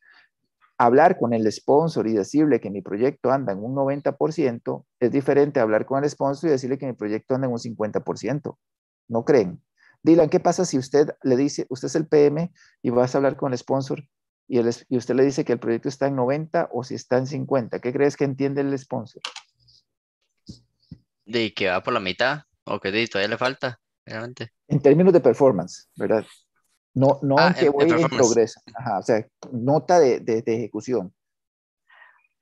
Hablar con el sponsor y decirle que mi proyecto anda en un 90% es diferente a hablar con el sponsor y decirle que mi proyecto anda en un 50%. ¿No creen? Dylan, ¿qué pasa si usted le dice, usted es el PM y vas a hablar con el sponsor y, él y usted le dice que el proyecto está en 90 o si está en 50? ¿Qué crees que entiende el sponsor? de que va por la mitad o que todavía le falta, realmente. En términos de performance, ¿verdad? No, no que ah, voy en progreso, Ajá, o sea, nota de, de, ejecución.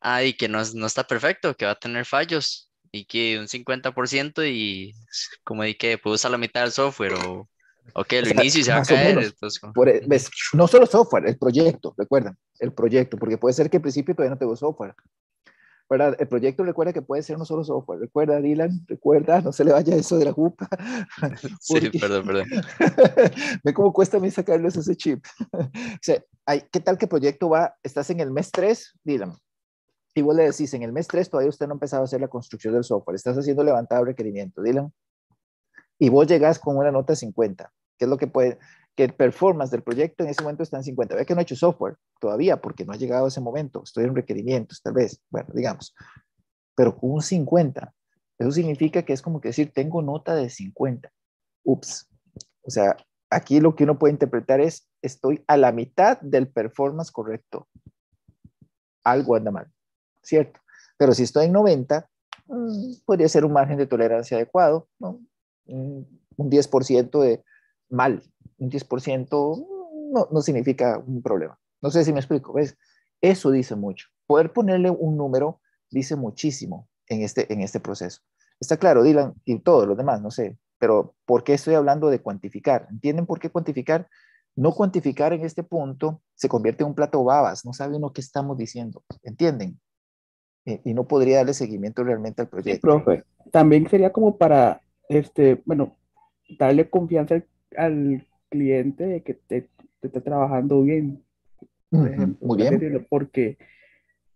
Ah, y que no, no, está perfecto, que va a tener fallos y que un 50% y como que puedo usar la mitad del software o, que el inicio y se va a caer. E, no solo software, el proyecto, recuerdan, el proyecto, porque puede ser que al principio todavía no tengo software, el proyecto recuerda que puede ser no solo software, recuerda Dylan, recuerda, no se le vaya eso de la jupa. Sí, perdón, perdón. Ve cómo cuesta a mí sacarles ese chip. o ¿qué tal que proyecto va? Estás en el mes 3, Dylan, y vos le decís, en el mes 3 todavía usted no ha empezado a hacer la construcción del software, estás haciendo levantado requerimiento, Dylan, y vos llegás con una nota 50, ¿Qué es lo que puede, que el performance del proyecto en ese momento está en 50. Ve que no he hecho software todavía porque no ha llegado a ese momento. Estoy en requerimientos, tal vez. Bueno, digamos. Pero con un 50, eso significa que es como que decir, tengo nota de 50. Ups. O sea, aquí lo que uno puede interpretar es, estoy a la mitad del performance correcto. Algo anda mal, ¿cierto? Pero si estoy en 90, mm, podría ser un margen de tolerancia adecuado, ¿no? un 10% de mal, un 10% no, significa un problema. No sé si me explico, Eso dice mucho. Poder ponerle un número dice muchísimo en este, en este proceso. Está claro, Dylan, y todos los demás, no sé, pero ¿por qué estoy hablando de cuantificar? ¿Entienden por qué cuantificar? No cuantificar en este punto se convierte en un plato babas, no sabe uno qué estamos diciendo, ¿entienden? y no podría darle seguimiento realmente al proyecto. profe, también sería como para, este, bueno, darle confianza al cliente de que te, está trabajando bien. Muy bien. Porque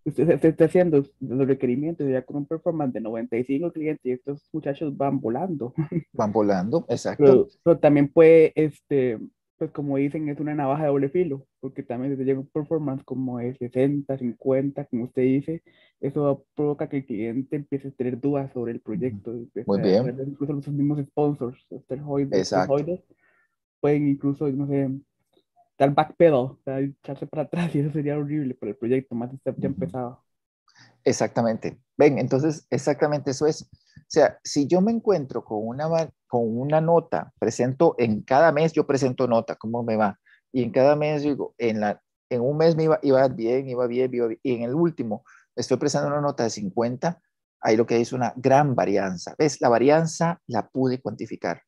usted está haciendo los requerimientos ya con un performance de 95 clientes y estos muchachos van volando. Van volando, exacto. Pero, también puede, este, pues como dicen, es una navaja de doble filo, porque también si llega un performance como de 60, 50, como usted dice, eso provoca que el cliente empiece a tener dudas sobre el proyecto. Muy bien. Incluso los mismos sponsors, los Exacto pueden incluso, no sé, dar backpedal, o sea, echarse para atrás y eso sería horrible para el proyecto, más ya empezado. Exactamente. Ven, entonces, exactamente eso es. O sea, si yo me encuentro con una, con una nota, presento en cada mes, yo presento nota, ¿cómo me va? Y en cada mes digo, en, la, en un mes me iba, iba bien, iba bien, iba bien, y en el último estoy presentando una nota de 50, ahí lo que hay es una gran varianza. ¿Ves? La varianza la pude cuantificar.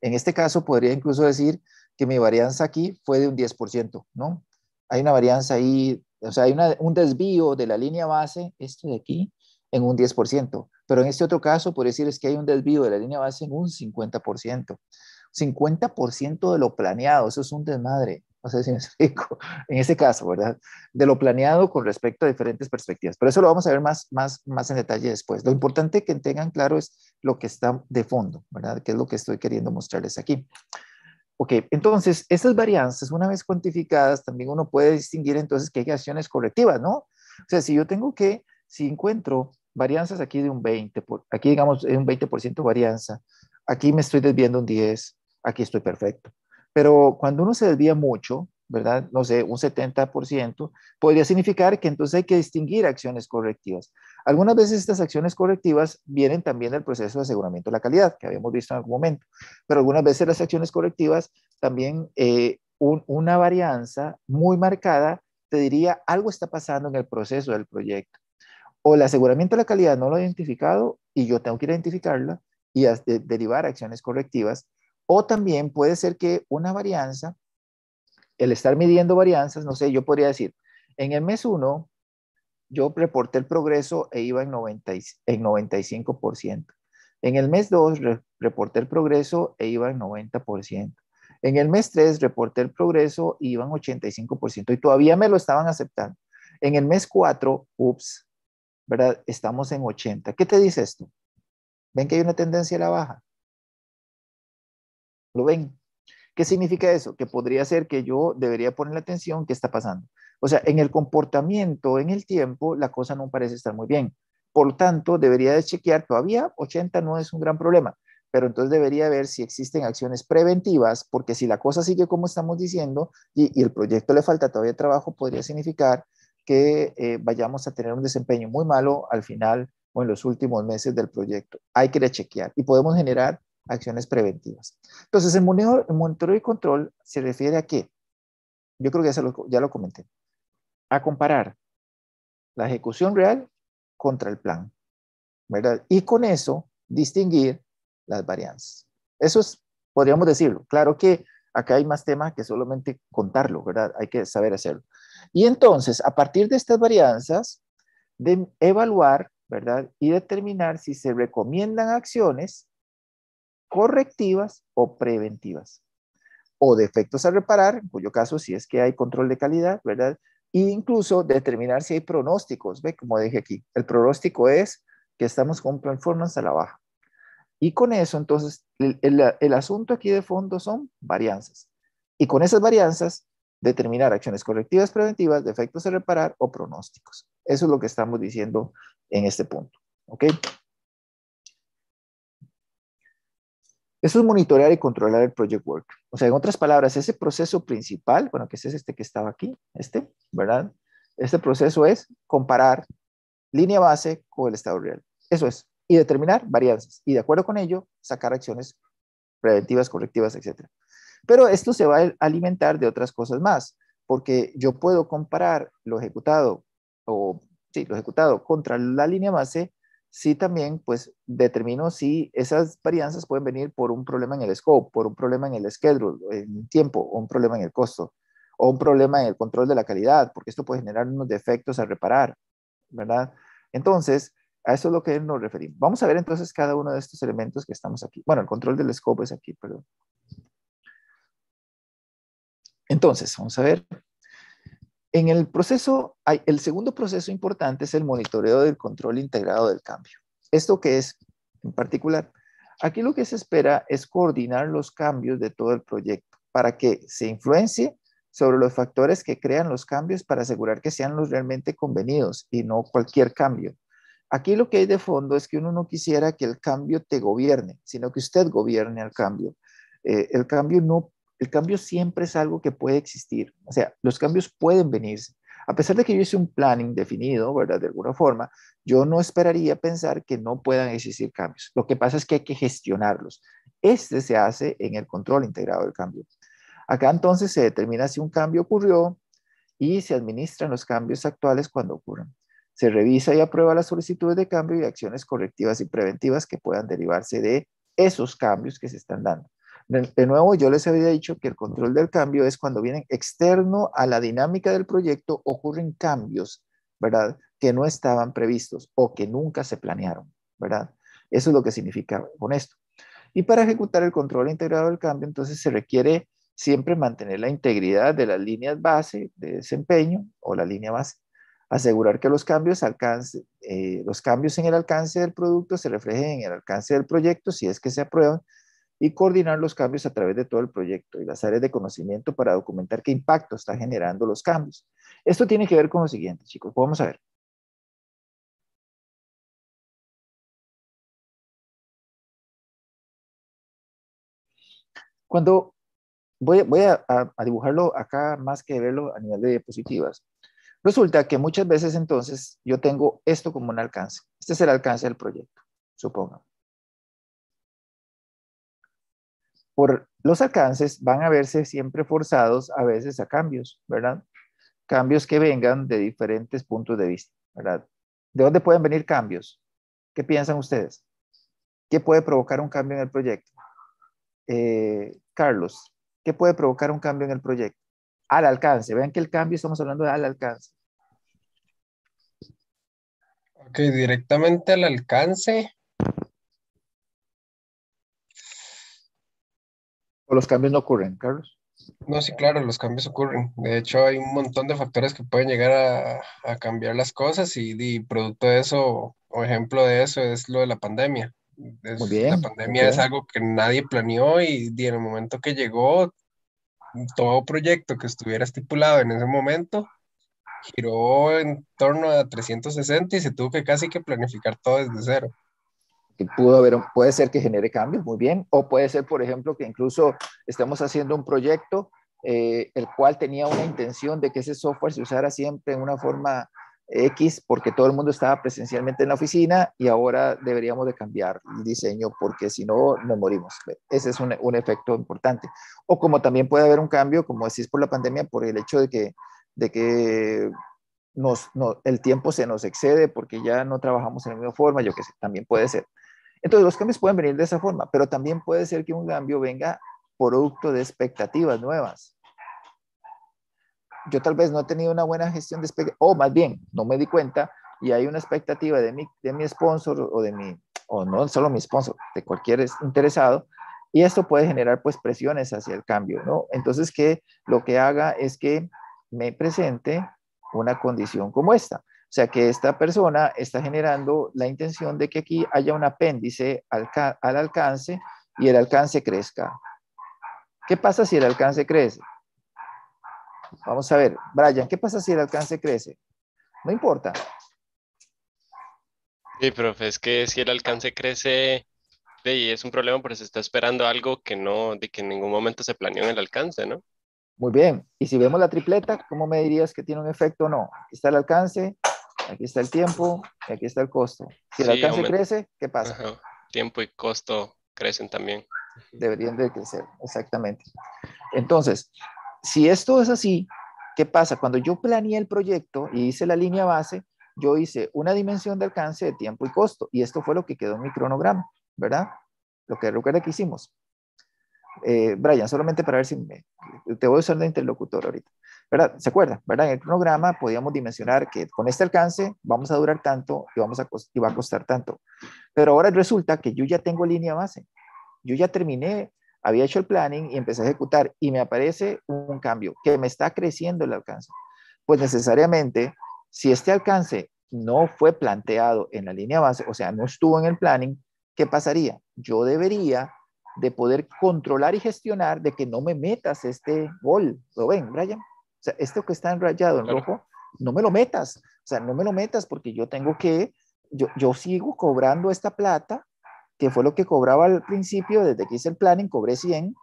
En este caso, podría incluso decir que mi varianza aquí fue de un 10%, ¿no? Hay una varianza ahí, o sea, hay un desvío de la línea base, esto de aquí, en un 10%, pero en este otro caso, podría decir es que hay un desvío de la línea base en un 50%. 50% de lo planeado, eso es un desmadre no sé si me explico, en ese caso, ¿verdad? De lo planeado con respecto a diferentes perspectivas. Pero eso lo vamos a ver más, más, más en detalle después. Lo importante que tengan claro es lo que está de fondo, ¿verdad? Que es lo que estoy queriendo mostrarles aquí. Ok, entonces, estas varianzas, una vez cuantificadas, también uno puede distinguir entonces que hay acciones correctivas, ¿no? O sea, si yo tengo que, si encuentro varianzas aquí de un 20, aquí digamos un 20% varianza, aquí me estoy desviando un 10, aquí estoy perfecto. Pero cuando uno se desvía mucho, ¿verdad? No sé, un 70%, podría significar que entonces hay que distinguir acciones correctivas. Algunas veces estas acciones correctivas vienen también del proceso de aseguramiento de la calidad, que habíamos visto en algún momento, pero algunas veces las acciones correctivas también eh, una varianza muy marcada te diría algo está pasando en el proceso del proyecto. O el aseguramiento de la calidad no lo ha identificado y yo tengo que identificarla y derivar acciones correctivas o también puede ser que una varianza, el estar midiendo varianzas, no sé, yo podría decir, en el mes 1 yo reporté el progreso e iba en, 90, en 95%. En el mes 2 reporté el progreso e iba en 90%. En el mes 3 reporté el progreso e iba en 85% y todavía me lo estaban aceptando. En el mes 4, ups, ¿verdad? Estamos en 80. ¿Qué te dice esto? ¿Ven que hay una tendencia a la baja? lo ven. ¿Qué significa eso? Que podría ser que yo debería poner la atención qué está pasando. O sea, en el comportamiento, en el tiempo, la cosa no parece estar muy bien. Por tanto, debería de chequear, todavía 80 no es un gran problema, pero entonces debería ver si existen acciones preventivas, porque si la cosa sigue como estamos diciendo y, el proyecto le falta todavía trabajo, podría significar que eh, vayamos a tener un desempeño muy malo al final o en los últimos meses del proyecto. Hay que chequear y podemos generar acciones preventivas. Entonces, el monitoreo, y control se refiere a qué? Yo creo que ya, lo, ya lo comenté. A comparar la ejecución real contra el plan, ¿verdad? Y con eso distinguir las varianzas. Eso es, podríamos decirlo. Claro que acá hay más temas que solamente contarlo, ¿verdad? Hay que saber hacerlo. Y entonces, a partir de estas varianzas, de evaluar, ¿verdad? Y determinar si se recomiendan acciones correctivas o preventivas. O defectos a reparar, en cuyo caso si es que hay control de calidad, ¿verdad? E incluso determinar si hay pronósticos, ¿ve? Como dije aquí, el pronóstico es que estamos con performance a la baja. Y con eso, entonces, el, el asunto aquí de fondo son varianzas. Y con esas varianzas, determinar acciones correctivas, preventivas, defectos a reparar o pronósticos. Eso es lo que estamos diciendo en este punto. ¿Ok? Eso es monitorear y controlar el project work. O sea, en otras palabras, ese proceso principal, bueno, que es este que estaba aquí, este, ¿verdad? Este proceso es comparar línea base con el estado real. Eso es. Y determinar varianzas. Y de acuerdo con ello, sacar acciones preventivas, correctivas, etc. Pero esto se va a alimentar de otras cosas más, porque yo puedo comparar lo ejecutado o sí, lo ejecutado contra la línea base sí también, pues, determino si esas varianzas pueden venir por un problema en el scope, por un problema en el schedule, en el tiempo, o un problema en el costo, o un problema en el control de la calidad, porque esto puede generar unos defectos a reparar, ¿verdad? Entonces, a eso es lo que nos referimos. Vamos a ver entonces cada uno de estos elementos que estamos aquí. Bueno, el control del scope es aquí, perdón. Entonces, vamos a ver. En el proceso, el segundo proceso importante es el monitoreo del control integrado del cambio. ¿Esto que es en particular? Aquí lo que se espera es coordinar los cambios de todo el proyecto para que se influencie sobre los factores que crean los cambios para asegurar que sean los realmente convenidos y no cualquier cambio. Aquí lo que hay de fondo es que uno no quisiera que el cambio te gobierne, sino que usted gobierne al cambio. Eh, el cambio no el cambio siempre es algo que puede existir. O sea, los cambios pueden venirse. A pesar de que yo hice un plan indefinido, ¿verdad? De alguna forma, yo no esperaría pensar que no puedan existir cambios. Lo que pasa es que hay que gestionarlos. Este se hace en el control integrado del cambio. Acá entonces se determina si un cambio ocurrió y se administran los cambios actuales cuando ocurran. Se revisa y aprueba las solicitudes de cambio y acciones correctivas y preventivas que puedan derivarse de esos cambios que se están dando. De, nuevo, yo les había dicho que el control del cambio es cuando vienen externo a la dinámica del proyecto, ocurren cambios, ¿verdad? Que no estaban previstos o que nunca se planearon, ¿verdad? Eso es lo que significa con esto. Y para ejecutar el control integrado del cambio, entonces se requiere siempre mantener la integridad de las líneas base de desempeño o la línea base. Asegurar que los cambios, alcance, eh, los cambios en el alcance del producto se reflejen en el alcance del proyecto si es que se aprueban y coordinar los cambios a través de todo el proyecto y las áreas de conocimiento para documentar qué impacto está generando los cambios. Esto tiene que ver con lo siguiente, chicos. Vamos a ver. Cuando voy, voy a, a, dibujarlo acá más que verlo a nivel de diapositivas, resulta que muchas veces entonces yo tengo esto como un alcance. Este es el alcance del proyecto, supongamos. los alcances van a verse siempre forzados a veces a cambios, ¿verdad? Cambios que vengan de diferentes puntos de vista, ¿verdad? ¿De dónde pueden venir cambios? ¿Qué piensan ustedes? ¿Qué puede provocar un cambio en el proyecto? Eh, Carlos, ¿qué puede provocar un cambio en el proyecto? Al alcance, vean que el cambio estamos hablando de al alcance. Ok, directamente al alcance. los cambios no ocurren, Carlos? No, sí, claro, los cambios ocurren. De hecho, hay un montón de factores que pueden llegar a, cambiar las cosas y, producto de eso, o ejemplo de eso, es lo de la pandemia. la pandemia es algo que nadie planeó y, y en el momento que llegó, todo proyecto que estuviera estipulado en ese momento giró en torno a 360 y se tuvo que casi que planificar todo desde cero haber, puede ser que genere cambios, muy bien, o puede ser, por ejemplo, que incluso estamos haciendo un proyecto eh, el cual tenía una intención de que ese software se usara siempre en una forma X porque todo el mundo estaba presencialmente en la oficina y ahora deberíamos de cambiar el diseño porque si no nos morimos. Ese es un, un efecto importante. O como también puede haber un cambio, como decís por la pandemia, por el hecho de que, de que nos, el tiempo se nos excede porque ya no trabajamos en la misma forma, yo que sé, también puede ser. Entonces, los cambios pueden venir de esa forma, pero también puede ser que un cambio venga producto de expectativas nuevas. Yo tal vez no he tenido una buena gestión de expectativas, o más bien, no me di cuenta y hay una expectativa de mi, de mi sponsor o de mi, o no solo mi sponsor, de cualquier interesado, y esto puede generar pues presiones hacia el cambio, ¿no? Entonces, que lo que haga es que me presente una condición como esta. O sea que esta persona está generando la intención de que aquí haya un apéndice al alcance y el alcance crezca. ¿Qué pasa si el alcance crece? Vamos a ver, Brian, ¿qué pasa si el alcance crece? No importa. Sí, profe, es que si el alcance crece, es un problema porque se está esperando algo que no, de que en ningún momento se planeó en el alcance, ¿no? Muy bien. Y si vemos la tripleta, ¿cómo me dirías que tiene un efecto o no? Está el alcance, aquí está el tiempo y aquí está el costo. Si el alcance crece, ¿qué pasa? Tiempo y costo crecen también. Deberían de crecer, exactamente. Entonces, si esto es así, ¿qué pasa? Cuando yo planeé el proyecto y hice la línea base, yo hice una dimensión de alcance de tiempo y costo, y esto fue lo que quedó en mi cronograma, ¿verdad? Lo que recuerda que hicimos. Eh, Brian, solamente para ver si me, te voy a usar de interlocutor ahorita. ¿verdad? ¿Se acuerda? ¿verdad? En el cronograma podíamos dimensionar que con este alcance vamos a durar tanto y, vamos a y va a costar tanto. Pero ahora resulta que yo ya tengo línea base. Yo ya terminé, había hecho el planning y empecé a ejecutar y me aparece un cambio que me está creciendo el alcance. Pues necesariamente, si este alcance no fue planteado en la línea base, o sea, no estuvo en el planning, ¿qué pasaría? Yo debería de poder controlar y gestionar de que no me metas este gol. ¿Lo ven, Brian? O sea, esto que está enrayado en rojo, no me lo metas. O sea, no me lo metas porque yo tengo que, yo, yo sigo cobrando esta plata, que fue lo que cobraba al principio, desde que hice el planning, cobré 100,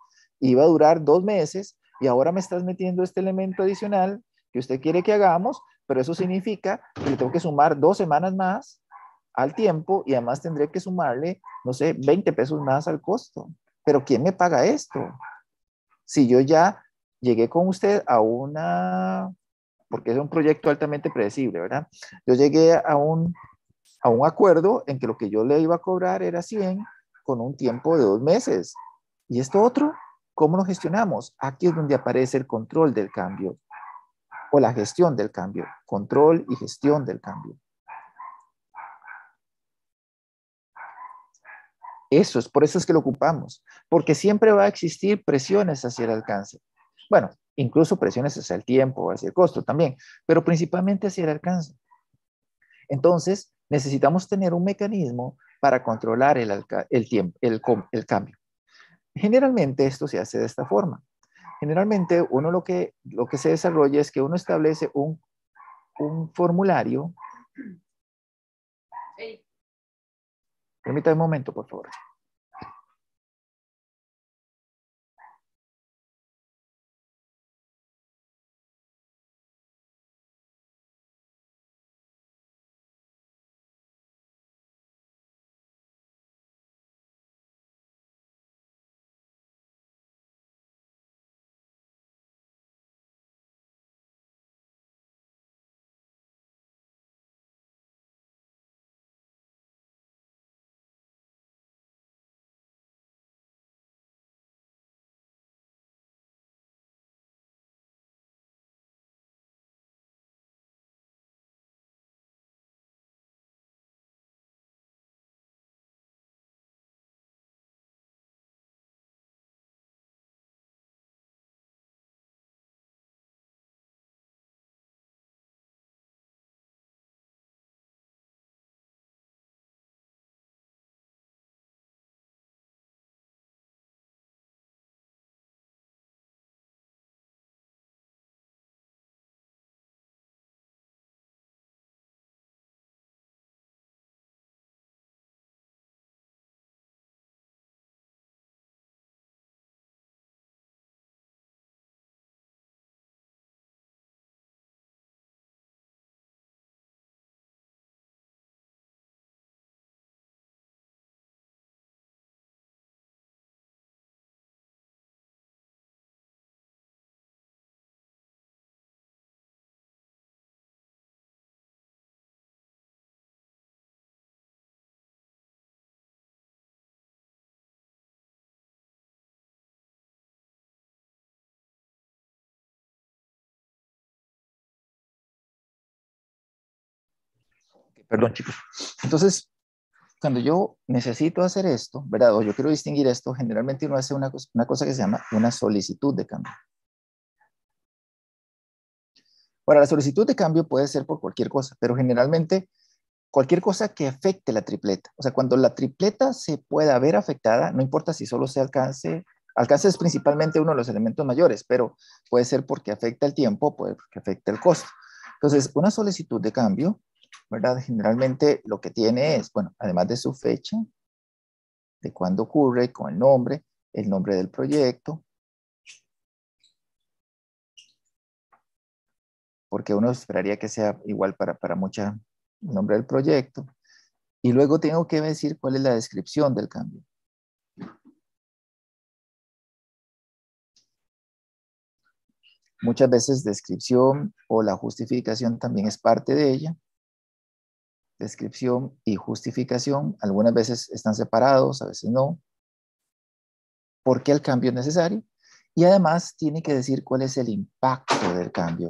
iba a durar dos meses y ahora me estás metiendo este elemento adicional que usted quiere que hagamos, pero eso significa que yo tengo que sumar dos semanas más al tiempo y además tendré que sumarle, no sé, 20 pesos más al costo. Pero ¿quién me paga esto? Si yo ya llegué con usted a una, porque es un proyecto altamente predecible, ¿verdad? Yo llegué a un, a un acuerdo en que lo que yo le iba a cobrar era 100 con un tiempo de dos meses. ¿Y esto otro? ¿Cómo lo gestionamos? Aquí es donde aparece el control del cambio o la gestión del cambio, control y gestión del cambio. Eso es, por eso es que lo ocupamos, porque siempre va a existir presiones hacia el alcance. Bueno, incluso presiones hacia el tiempo, hacia el costo también, pero principalmente hacia el alcance. Entonces, necesitamos tener un mecanismo para controlar el, tiempo, el, cambio. Generalmente esto se hace de esta forma. Generalmente uno lo que, se desarrolla es que uno establece un, un formulario. Permítame un momento, por favor. Perdón, chicos. Entonces, cuando yo necesito hacer esto, ¿verdad? O yo quiero distinguir esto, generalmente uno hace una cosa, que se llama una solicitud de cambio. Ahora, la solicitud de cambio puede ser por cualquier cosa, pero generalmente cualquier cosa que afecte la tripleta. O sea, cuando la tripleta se pueda ver afectada, no importa si solo se alcance, alcance es principalmente uno de los elementos mayores, pero puede ser porque afecta el tiempo, puede porque afecta el costo. Entonces, una solicitud de cambio ¿verdad? Generalmente lo que tiene es, bueno, además de su fecha, de cuándo ocurre, con el nombre, el nombre del proyecto, porque uno esperaría que sea igual para, para mucha nombre del proyecto, y luego tengo que decir cuál es la descripción del cambio. Muchas veces descripción o la justificación también es parte de ella descripción y justificación. Algunas veces están separados, a veces no. ¿Por qué el cambio es necesario? Y además tiene que decir cuál es el impacto del cambio.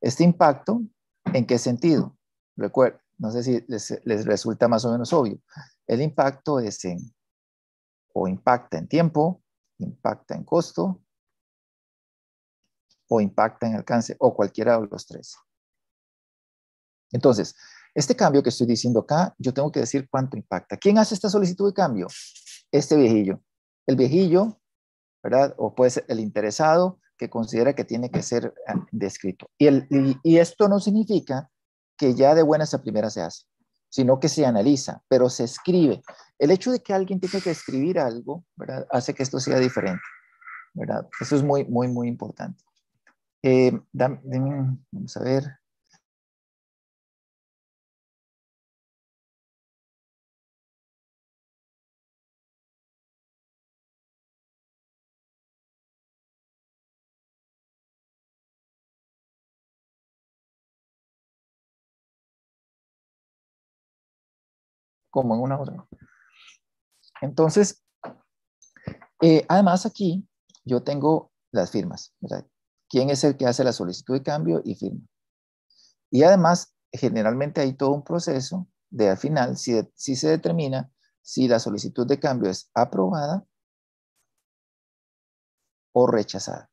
Este impacto, ¿en qué sentido? Recuerda, no sé si les, les resulta más o menos obvio. El impacto es en, o impacta en tiempo, impacta en costo, o impacta en alcance, o cualquiera de los tres. Entonces, este cambio que estoy diciendo acá, yo tengo que decir cuánto impacta. ¿Quién hace esta solicitud de cambio? Este viejillo. El viejillo, ¿verdad? O puede ser el interesado que considera que tiene que ser ah, descrito. Y, esto no significa que ya de buenas a primeras se hace, sino que se analiza, pero se escribe. El hecho de que alguien tenga que escribir algo, ¿verdad? Hace que esto sea diferente, ¿verdad? Eso es muy, muy, muy importante. Eh, vamos a ver. como en una otra. Entonces, eh, además aquí yo tengo las firmas, ¿Quién es el que hace la solicitud de cambio y firma? Y además, generalmente hay todo un proceso de al final, si se determina si la solicitud de cambio es aprobada o rechazada.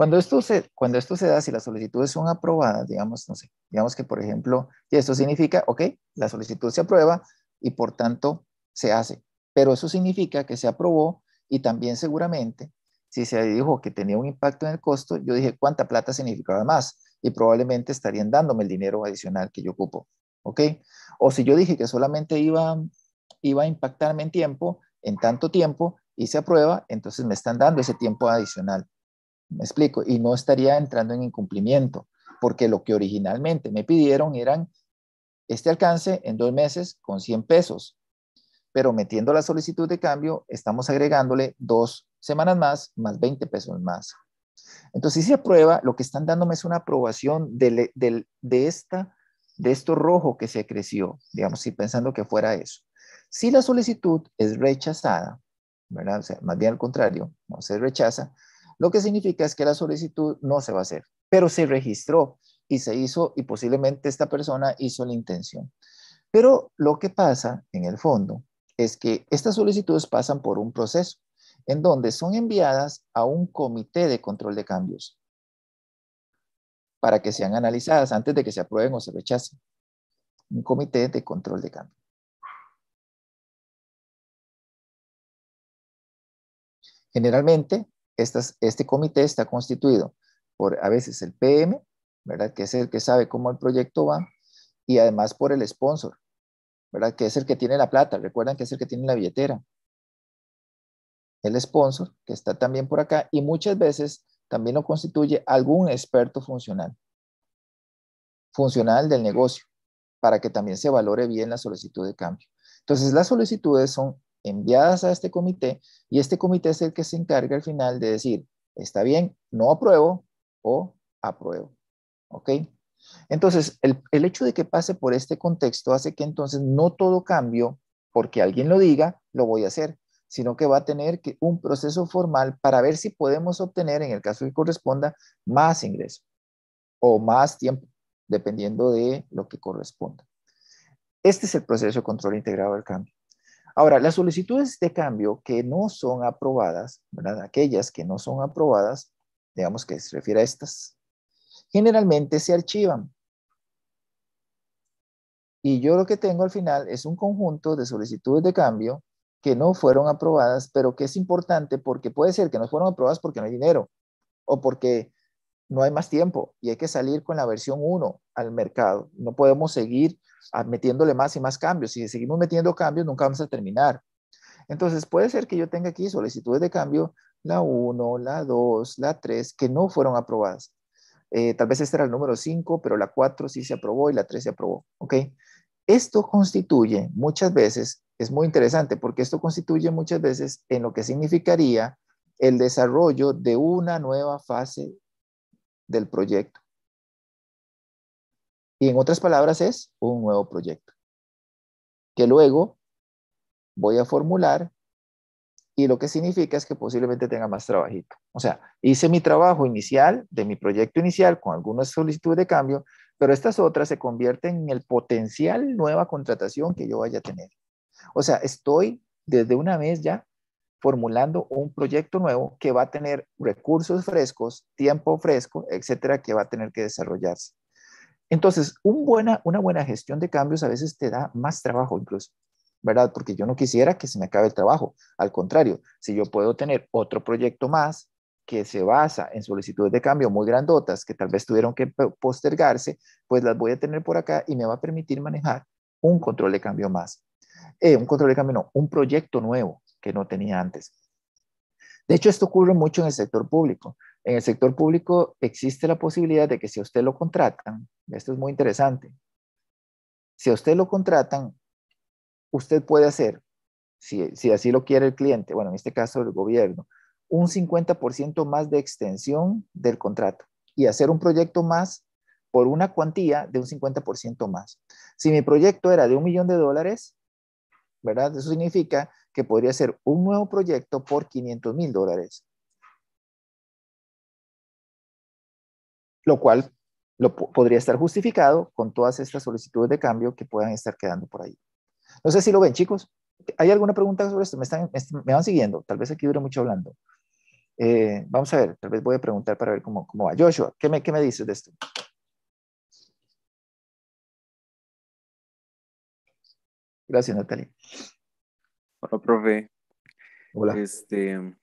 Cuando esto, se, cuando esto se da, si las solicitudes son aprobadas, digamos, no sé, digamos que por ejemplo, y esto significa, ok, la solicitud se aprueba y por tanto se hace, pero eso significa que se aprobó y también seguramente, si se dijo que tenía un impacto en el costo, yo dije, ¿cuánta plata significaba más? Y probablemente estarían dándome el dinero adicional que yo ocupo, ¿ok? O si yo dije que solamente iba, iba a impactarme en tiempo, en tanto tiempo, y se aprueba, entonces me están dando ese tiempo adicional. Me explico, y no estaría entrando en incumplimiento, porque lo que originalmente me pidieron eran este alcance en dos meses con 100 pesos, pero metiendo la solicitud de cambio estamos agregándole dos semanas más, más 20 pesos más. Entonces, si se aprueba, lo que están dándome es una aprobación de, esta, de esto rojo que se creció, digamos, si pensando que fuera eso. Si la solicitud es rechazada, O sea, más bien al contrario, no se rechaza, lo que significa es que la solicitud no se va a hacer, pero se registró y se hizo y posiblemente esta persona hizo la intención. Pero lo que pasa en el fondo es que estas solicitudes pasan por un proceso en donde son enviadas a un comité de control de cambios para que sean analizadas antes de que se aprueben o se rechacen. Un comité de control de cambios. Generalmente, este comité está constituido por a veces el PM, ¿verdad? Que es el que sabe cómo el proyecto va, y además por el sponsor, ¿verdad? Que es el que tiene la plata, recuerdan que es el que tiene la billetera. El sponsor, que está también por acá, y muchas veces también lo constituye algún experto funcional, funcional del negocio, para que también se valore bien la solicitud de cambio. Entonces, las solicitudes son enviadas a este comité y este comité es el que se encarga al final de decir, está bien, no apruebo o apruebo. ¿Ok? Entonces, el, hecho de que pase por este contexto hace que entonces no todo cambio, porque alguien lo diga, lo voy a hacer, sino que va a tener que un proceso formal para ver si podemos obtener, en el caso que corresponda, más ingreso o más tiempo, dependiendo de lo que corresponda. Este es el proceso de control integrado del cambio. Ahora, las solicitudes de cambio que no son aprobadas, ¿verdad? aquellas que no son aprobadas, digamos que se refiere a estas, generalmente se archivan. Y yo lo que tengo al final es un conjunto de solicitudes de cambio que no fueron aprobadas, pero que es importante porque puede ser que no fueron aprobadas porque no hay dinero o porque no hay más tiempo y hay que salir con la versión 1 al mercado. No podemos seguir metiéndole más y más cambios. Si seguimos metiendo cambios, nunca vamos a terminar. Entonces, puede ser que yo tenga aquí solicitudes de cambio, la 1, la 2, la 3, que no fueron aprobadas. Eh, tal vez este era el número 5, pero la 4 sí se aprobó y la 3 se aprobó. ¿Ok? Esto constituye muchas veces, es muy interesante porque esto constituye muchas veces en lo que significaría el desarrollo de una nueva fase del proyecto. Y en otras palabras es un nuevo proyecto, que luego voy a formular y lo que significa es que posiblemente tenga más trabajito. O sea, hice mi trabajo inicial de mi proyecto inicial con algunas solicitudes de cambio, pero estas otras se convierten en el potencial nueva contratación que yo vaya a tener. O sea, estoy desde una vez ya formulando un proyecto nuevo que va a tener recursos frescos, tiempo fresco, etcétera, que va a tener que desarrollarse. Entonces, buena, una buena gestión de cambios a veces te da más trabajo incluso, ¿verdad? Porque yo no quisiera que se me acabe el trabajo. Al contrario, si yo puedo tener otro proyecto más que se basa en solicitudes de cambio muy grandotas que tal vez tuvieron que postergarse, pues las voy a tener por acá y me va a permitir manejar un control de cambio más. Eh, un control de cambio no, un proyecto nuevo, que no tenía antes. De hecho, esto ocurre mucho en el sector público. En el sector público existe la posibilidad de que si a usted lo contratan, esto es muy interesante, si a usted lo contratan, usted puede hacer, si, así lo quiere el cliente, bueno, en este caso el gobierno, un 50% más de extensión del contrato y hacer un proyecto más por una cuantía de un 50% más. Si mi proyecto era de un millón de dólares, ¿verdad? Eso significa que podría ser un nuevo proyecto por 500 mil dólares. Lo cual lo, podría estar justificado con todas estas solicitudes de cambio que puedan estar quedando por ahí. No sé si lo ven, chicos. ¿Hay alguna pregunta sobre esto? ¿Me, están, me van siguiendo? Tal vez aquí dure mucho hablando. Eh, vamos a ver, tal vez voy a preguntar para ver cómo, cómo va. Joshua, ¿qué me, ¿qué me dices de esto? Gracias, Natalia. Hola, profe. Hola. Este,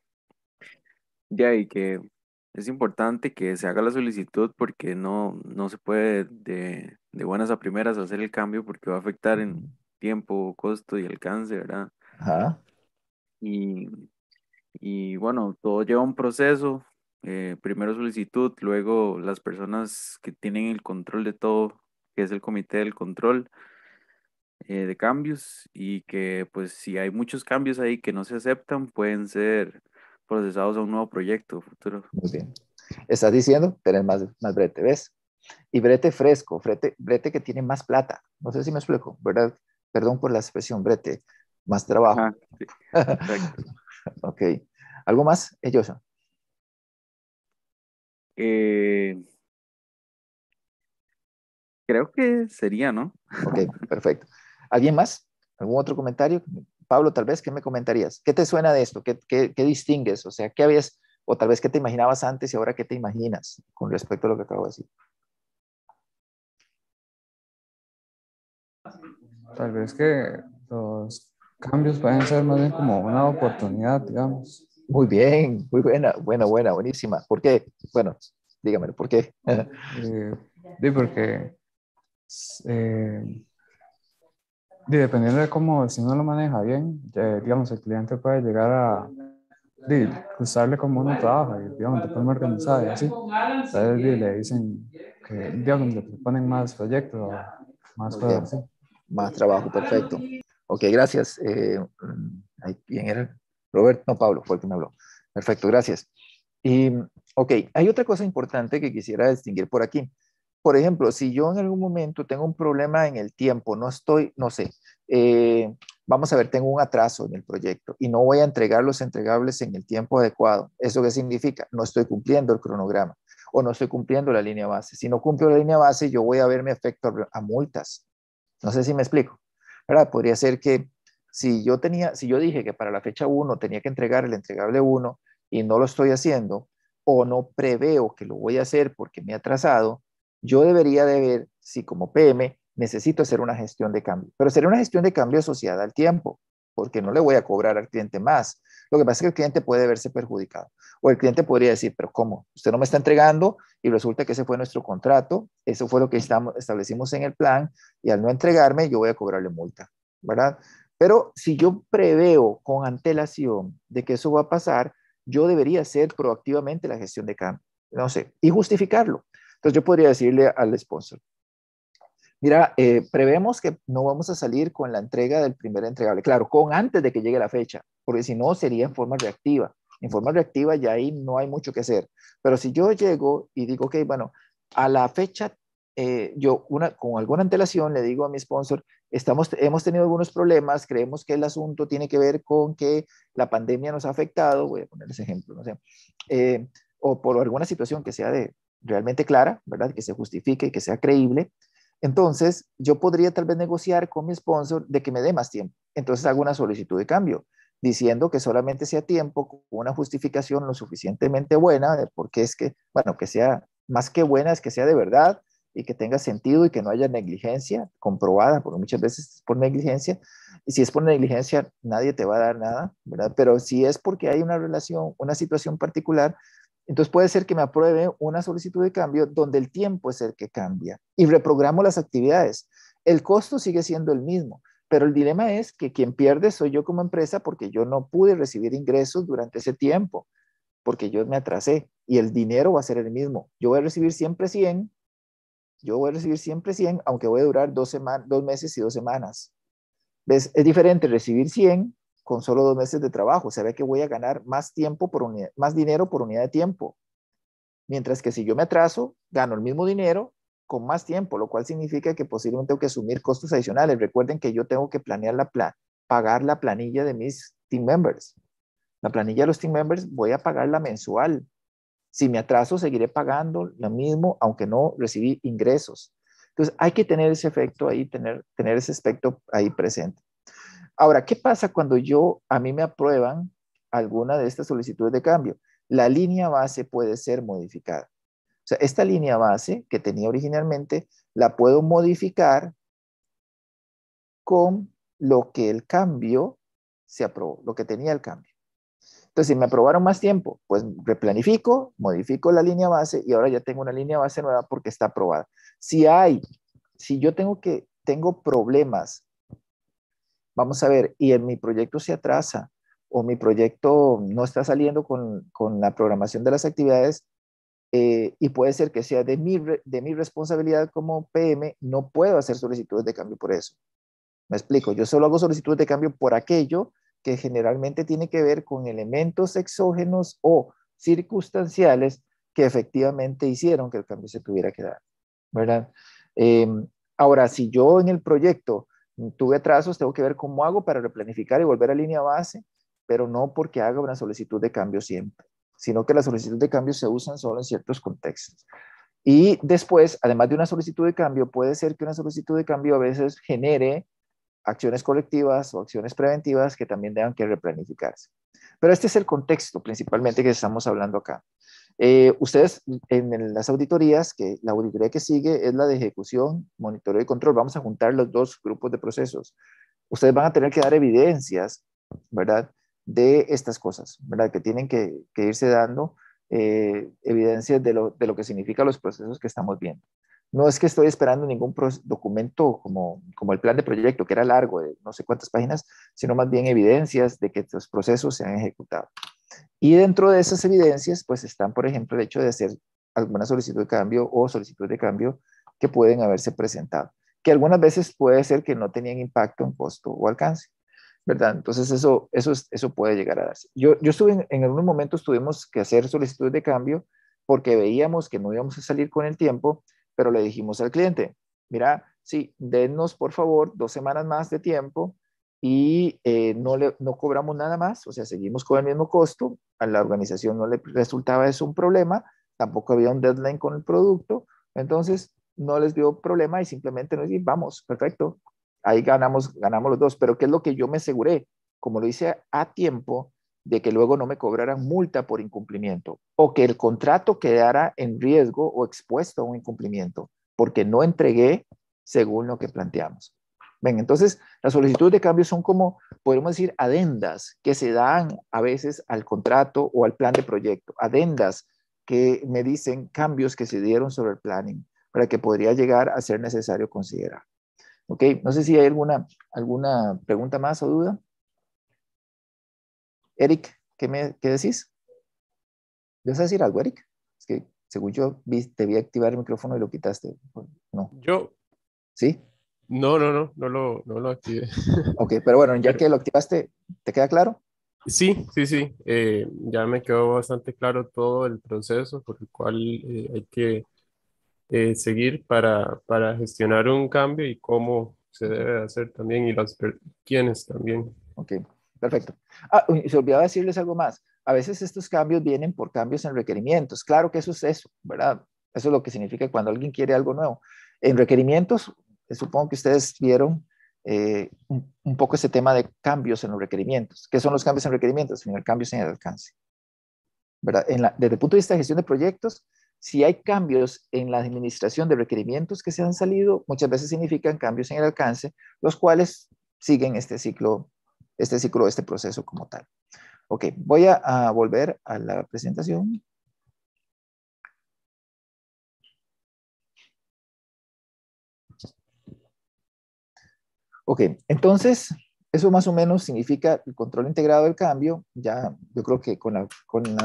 ya, y que es importante que se haga la solicitud porque no, no se puede de, buenas a primeras hacer el cambio porque va a afectar en tiempo, costo y alcance, ¿verdad? Ajá. Y, y bueno, todo lleva un proceso, eh, primero solicitud, luego las personas que tienen el control de todo, que es el comité del control, eh, de cambios y que pues si hay muchos cambios ahí que no se aceptan, pueden ser procesados a un nuevo proyecto futuro. Muy bien. Estás diciendo tener más, más brete, ¿ves? Y brete fresco, brete, brete que tiene más plata. No sé si me explico, ¿verdad? Perdón por la expresión brete, más trabajo. Ajá, ok. ¿Algo más, Ellosa? Eh, eh, creo que sería, ¿no? Ok, perfecto. ¿Alguien más? ¿Algún otro comentario? Pablo, tal vez, ¿qué me comentarías? ¿Qué te suena de esto? ¿Qué, distingues? O sea, ¿qué habías, o tal vez qué te imaginabas antes y ahora qué te imaginas con respecto a lo que acabo de decir? Tal vez que los cambios pueden ser más bien como una oportunidad, digamos. Muy bien, muy buena, buena, buena, buenísima. ¿Por qué? Bueno, dígamelo, ¿por qué? Eh, sí, porque eh, dependiendo de cómo, si uno lo maneja bien, digamos, el cliente puede llegar a usarle como uno trabaja digamos, te forma organizada y así. Entonces, le dicen que, digamos, le proponen más proyectos, más Más trabajo, perfecto. Ok, gracias. ¿Quién eh, mm, era? Roberto, no, Pablo fue el que me habló. Perfecto, gracias. Y, ok, hay otra cosa importante que quisiera distinguir por aquí por ejemplo, si yo en algún momento tengo un problema en el tiempo, no estoy, no sé, eh, vamos a ver, tengo un atraso en el proyecto y no voy a entregar los entregables en el tiempo adecuado. ¿Eso qué significa? No estoy cumpliendo el cronograma o no estoy cumpliendo la línea base. Si no cumplo la línea base, yo voy a verme afectado a multas. No sé si me explico. ¿Verdad? Podría ser que si yo tenía, si yo dije que para la fecha 1 tenía que entregar el entregable 1 y no lo estoy haciendo o no preveo que lo voy a hacer porque me he atrasado, yo debería de ver si como PM necesito hacer una gestión de cambio, pero sería una gestión de cambio asociada al tiempo, porque no le voy a cobrar al cliente más. Lo que pasa es que el cliente puede verse perjudicado. O el cliente podría decir, pero ¿cómo? Usted no me está entregando y resulta que ese fue nuestro contrato, eso fue lo que establecimos en el plan y al no entregarme yo voy a cobrarle multa, ¿verdad? Pero si yo preveo con antelación de que eso va a pasar, yo debería hacer proactivamente la gestión de cambio, no sé, y justificarlo. Entonces yo podría decirle al sponsor, mira, eh, prevemos que no vamos a salir con la entrega del primer entregable, claro, con antes de que llegue la fecha, porque si no sería en forma reactiva. En forma reactiva ya ahí no hay mucho que hacer. Pero si yo llego y digo, ok, bueno, a la fecha, eh, yo una, con alguna antelación le digo a mi sponsor, estamos, hemos tenido algunos problemas, creemos que el asunto tiene que ver con que la pandemia nos ha afectado, voy a poner ese ejemplo, eh, o por alguna situación que sea de, realmente clara, ¿verdad? Que se justifique, y que sea creíble. Entonces, yo podría tal vez negociar con mi sponsor de que me dé más tiempo. Entonces hago una solicitud de cambio, diciendo que solamente sea tiempo, con una justificación lo suficientemente buena, porque es que, bueno, que sea más que buena, es que sea de verdad y que tenga sentido y que no haya negligencia comprobada, porque muchas veces es por negligencia. Y si es por negligencia, nadie te va a dar nada, ¿verdad? Pero si es porque hay una relación, una situación particular, entonces puede ser que me apruebe una solicitud de cambio donde el tiempo es el que cambia y reprogramo las actividades. El costo sigue siendo el mismo, pero el dilema es que quien pierde soy yo como empresa porque yo no pude recibir ingresos durante ese tiempo, porque yo me atrasé y el dinero va a ser el mismo. Yo voy a recibir siempre 100, yo voy a recibir siempre 100, aunque voy a durar dos, semanas, dos meses y dos semanas. ¿Ves? Es diferente recibir 100 con solo dos meses de trabajo. Se ve que voy a ganar más, tiempo por unidad, más dinero por unidad de tiempo. Mientras que si yo me atraso, gano el mismo dinero con más tiempo, lo cual significa que posiblemente tengo que asumir costos adicionales. Recuerden que yo tengo que planear la plan, pagar la planilla de mis team members. La planilla de los team members voy a pagarla mensual. Si me atraso, seguiré pagando lo mismo, aunque no recibí ingresos. Entonces, hay que tener ese efecto ahí, tener, tener ese aspecto ahí presente. Ahora, ¿qué pasa cuando yo, a mí me aprueban alguna de estas solicitudes de cambio? La línea base puede ser modificada. O sea, esta línea base que tenía originalmente la puedo modificar con lo que el cambio se aprobó, lo que tenía el cambio. Entonces, si me aprobaron más tiempo, pues replanifico, modifico la línea base y ahora ya tengo una línea base nueva porque está aprobada. Si hay, si yo tengo que, tengo problemas vamos a ver, y en mi proyecto se atrasa o mi proyecto no está saliendo con, con la programación de las actividades, eh, y puede ser que sea de mi, de mi responsabilidad como PM, no puedo hacer solicitudes de cambio por eso. Me explico, yo solo hago solicitudes de cambio por aquello que generalmente tiene que ver con elementos exógenos o circunstanciales que efectivamente hicieron que el cambio se tuviera que dar, ¿verdad? Em, ahora, si yo en el proyecto Mm, tuve atrasos, tengo que ver cómo hago para replanificar y volver a línea base, pero no porque haga una solicitud de cambio siempre, sino que las solicitudes de cambio se usan solo en ciertos contextos. Y después, además de una solicitud de cambio, puede ser que una solicitud de cambio a veces genere acciones colectivas o acciones preventivas que también tengan que replanificarse. Pero este es el contexto principalmente que estamos hablando acá. Eh, ustedes en las auditorías, que la auditoría que sigue es la de ejecución, monitoreo y control, vamos a juntar los dos grupos de procesos. Ustedes van a tener que dar evidencias, ¿verdad? De estas cosas, ¿verdad? Que tienen que, irse dando eh, evidencias de lo, de lo que significan los procesos que estamos viendo. No es que estoy esperando ningún documento como, como el plan de proyecto, que era largo, no sé cuántas páginas, sino más bien evidencias de que estos procesos se han ejecutado. Y dentro de esas evidencias, pues están, por ejemplo, el hecho de hacer alguna solicitud de cambio o solicitud de cambio que pueden haberse presentado, que algunas veces puede ser que no tenían impacto en costo o alcance, ¿verdad? Entonces eso, eso, eso puede llegar a darse. Yo, yo estuve, en, en algún momento tuvimos que hacer solicitud de cambio porque veíamos que no íbamos a salir con el tiempo, pero le dijimos al cliente, mira, sí, denos por favor dos semanas más de tiempo y eh, no, le, no cobramos nada más, o sea, seguimos con el mismo costo, a la organización no le resultaba eso un problema, tampoco había un deadline con el producto, entonces no les dio problema y simplemente nos dijimos, vamos, perfecto, ahí ganamos, ganamos los dos, pero ¿qué es lo que yo me aseguré? Como lo hice a tiempo, de que luego no me cobraran multa por incumplimiento o que el contrato quedara en riesgo o expuesto a un incumplimiento porque no entregué según lo que planteamos. Ven, entonces las solicitudes de cambio son como, podemos decir, adendas que se dan a veces al contrato o al plan de proyecto, adendas que me dicen cambios que se dieron sobre el planning para que podría llegar a ser necesario considerar. Ok, no sé si hay alguna, alguna pregunta más o duda. Eric, ¿qué, me, qué decís? ¿Vas decir algo, Eric? Es que según yo te vi activar el micrófono y lo quitaste. No. Yo. ¿Sí? No, no, no, no lo, no lo activé. Ok, pero bueno, ya que lo activaste, ¿te queda claro? Sí, sí, sí. Eh, ya me quedó bastante claro todo el proceso por el cual eh, hay que eh, seguir para, para, gestionar un cambio y cómo se debe hacer también y los quiénes también. Ok, perfecto. Ah, se olvidaba decirles algo más. A veces estos cambios vienen por cambios en requerimientos. Claro que eso es eso, ¿verdad? Eso es lo que significa cuando alguien quiere algo nuevo. En requerimientos, supongo que ustedes vieron eh, un, poco ese tema de cambios en los requerimientos. ¿Qué son los cambios en requerimientos? En el cambios en el alcance. ¿Verdad? desde el punto de vista de gestión de proyectos, si hay cambios en la administración de requerimientos que se han salido, muchas veces significan cambios en el alcance, los cuales siguen este ciclo, este ciclo, este proceso como tal. Ok, voy a volver a la presentación. Ok, entonces eso más o menos significa el control integrado del cambio. Ya yo creo que con, el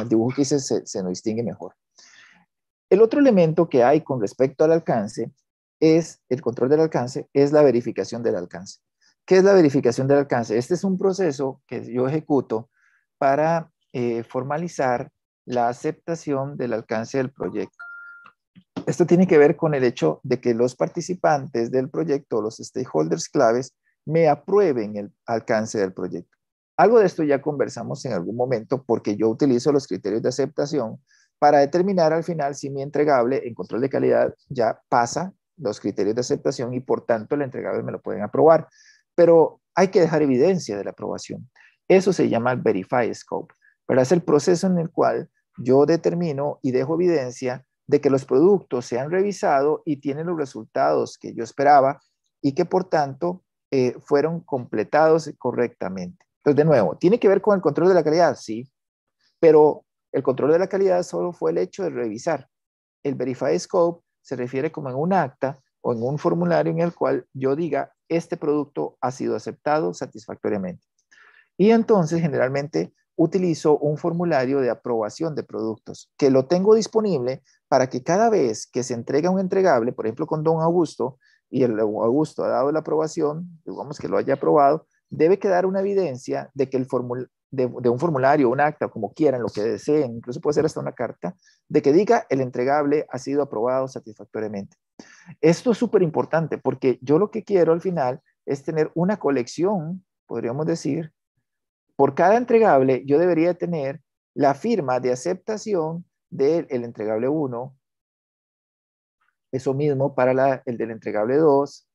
dibujo que hice se, nos distingue mejor. El otro elemento que hay con respecto al alcance es el control del alcance, es la verificación del alcance. ¿Qué es la verificación del alcance? Este es un proceso que yo ejecuto para eh, formalizar la aceptación del alcance del proyecto. Esto tiene que ver con el hecho de que los participantes del proyecto, los stakeholders claves, me aprueben el alcance del proyecto. Algo de esto ya conversamos en algún momento porque yo utilizo los criterios de aceptación para determinar al final si mi entregable en control de calidad ya pasa los criterios de aceptación y por tanto el entregable me lo pueden aprobar. Pero hay que dejar evidencia de la aprobación. Eso se llama el Verify Scope, pero es el proceso en el cual yo determino y dejo evidencia de que los productos se han revisado y tienen los resultados que yo esperaba y que por tanto eh, fueron completados correctamente. Entonces, de nuevo, ¿tiene que ver con el control de la calidad? Sí, pero el control de la calidad solo fue el hecho de revisar. El Verify Scope se refiere como en un acta o en un formulario en el cual yo diga, este producto ha sido aceptado satisfactoriamente. Y entonces, generalmente, utilizo un formulario de aprobación de productos que lo tengo disponible para que cada vez que se entrega un entregable, por ejemplo, con don Augusto, y el Augusto ha dado la aprobación, digamos que lo haya aprobado, debe quedar una evidencia de que el de, un formulario, un acta, como quieran, lo que deseen, incluso puede ser hasta una carta, de que diga el entregable ha sido aprobado satisfactoriamente. Esto es súper importante porque yo lo que quiero al final es tener una colección, podríamos decir, por cada entregable yo debería tener la firma de aceptación del entregable 1, eso mismo para el del entregable 2,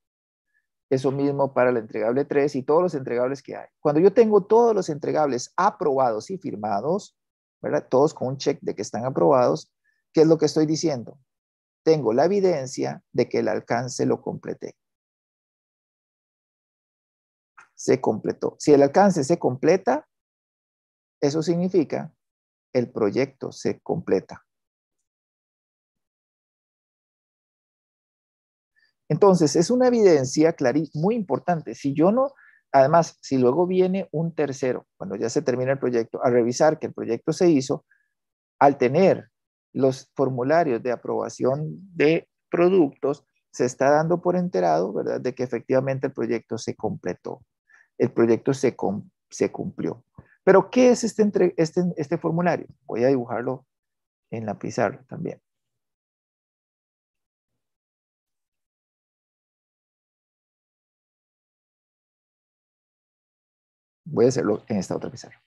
eso mismo para el entregable 3 y todos los entregables que hay. Cuando yo tengo todos los entregables aprobados y firmados, ¿verdad? todos con un check de que están aprobados, ¿qué es lo que estoy diciendo? Tengo la evidencia de que el alcance lo completé se completó. Si el alcance se completa, eso significa el proyecto se completa. Entonces, es una evidencia muy importante. Si yo no, además, si luego viene un tercero, cuando ya se termina el proyecto, a revisar que el proyecto se hizo, al tener los formularios de aprobación de productos, se está dando por enterado, ¿verdad?, de que efectivamente el proyecto se completó el proyecto se, se cumplió. Pero, ¿qué es este, este, este formulario? Voy a dibujarlo en la pizarra también. Voy a hacerlo en esta otra pizarra.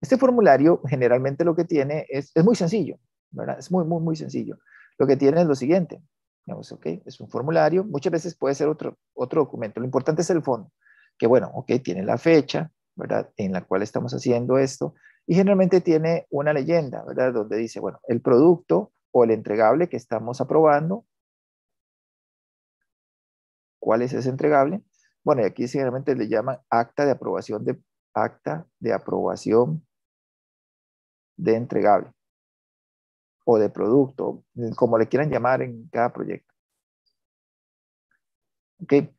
Este formulario generalmente lo que tiene es, es muy sencillo, ¿verdad? Es muy, muy, muy sencillo. Lo que tiene es lo siguiente. Digamos, okay, es un formulario, muchas veces puede ser otro, otro documento. Lo importante es el fondo que bueno, ok, tiene la fecha, ¿verdad? En la cual estamos haciendo esto y generalmente tiene una leyenda, ¿verdad? Donde dice, bueno, el producto o el entregable que estamos aprobando, ¿cuál es ese entregable? Bueno, y aquí generalmente le llaman acta de aprobación de acta de aprobación de entregable o de producto, como le quieran llamar en cada proyecto. Okay.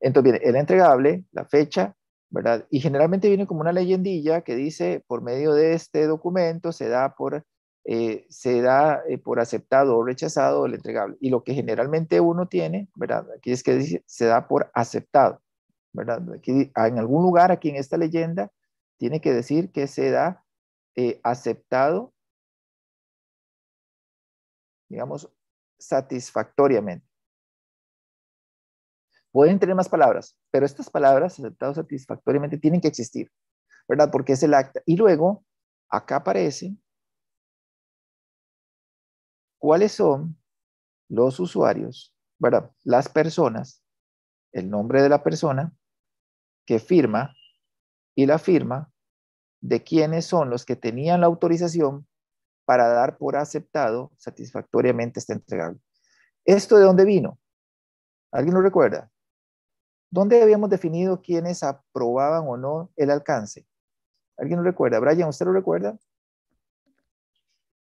Entonces viene el entregable, la fecha, ¿verdad? Y generalmente viene como una leyendilla que dice, por medio de este documento se da por, eh, se da, eh, por aceptado o rechazado el entregable. Y lo que generalmente uno tiene, ¿verdad? Aquí es que dice, se da por aceptado, ¿verdad? Aquí, en algún lugar aquí en esta leyenda tiene que decir que se da eh, aceptado, digamos, satisfactoriamente. Pueden tener más palabras, pero estas palabras aceptadas satisfactoriamente tienen que existir, ¿verdad? Porque es el acta. Y luego, acá aparece cuáles son los usuarios, ¿verdad? Las personas, el nombre de la persona que firma y la firma de quiénes son los que tenían la autorización para dar por aceptado satisfactoriamente este entregable. ¿Esto de dónde vino? ¿Alguien lo recuerda? ¿Dónde habíamos definido quiénes aprobaban o no el alcance? ¿Alguien lo recuerda? Brian, ¿usted lo recuerda?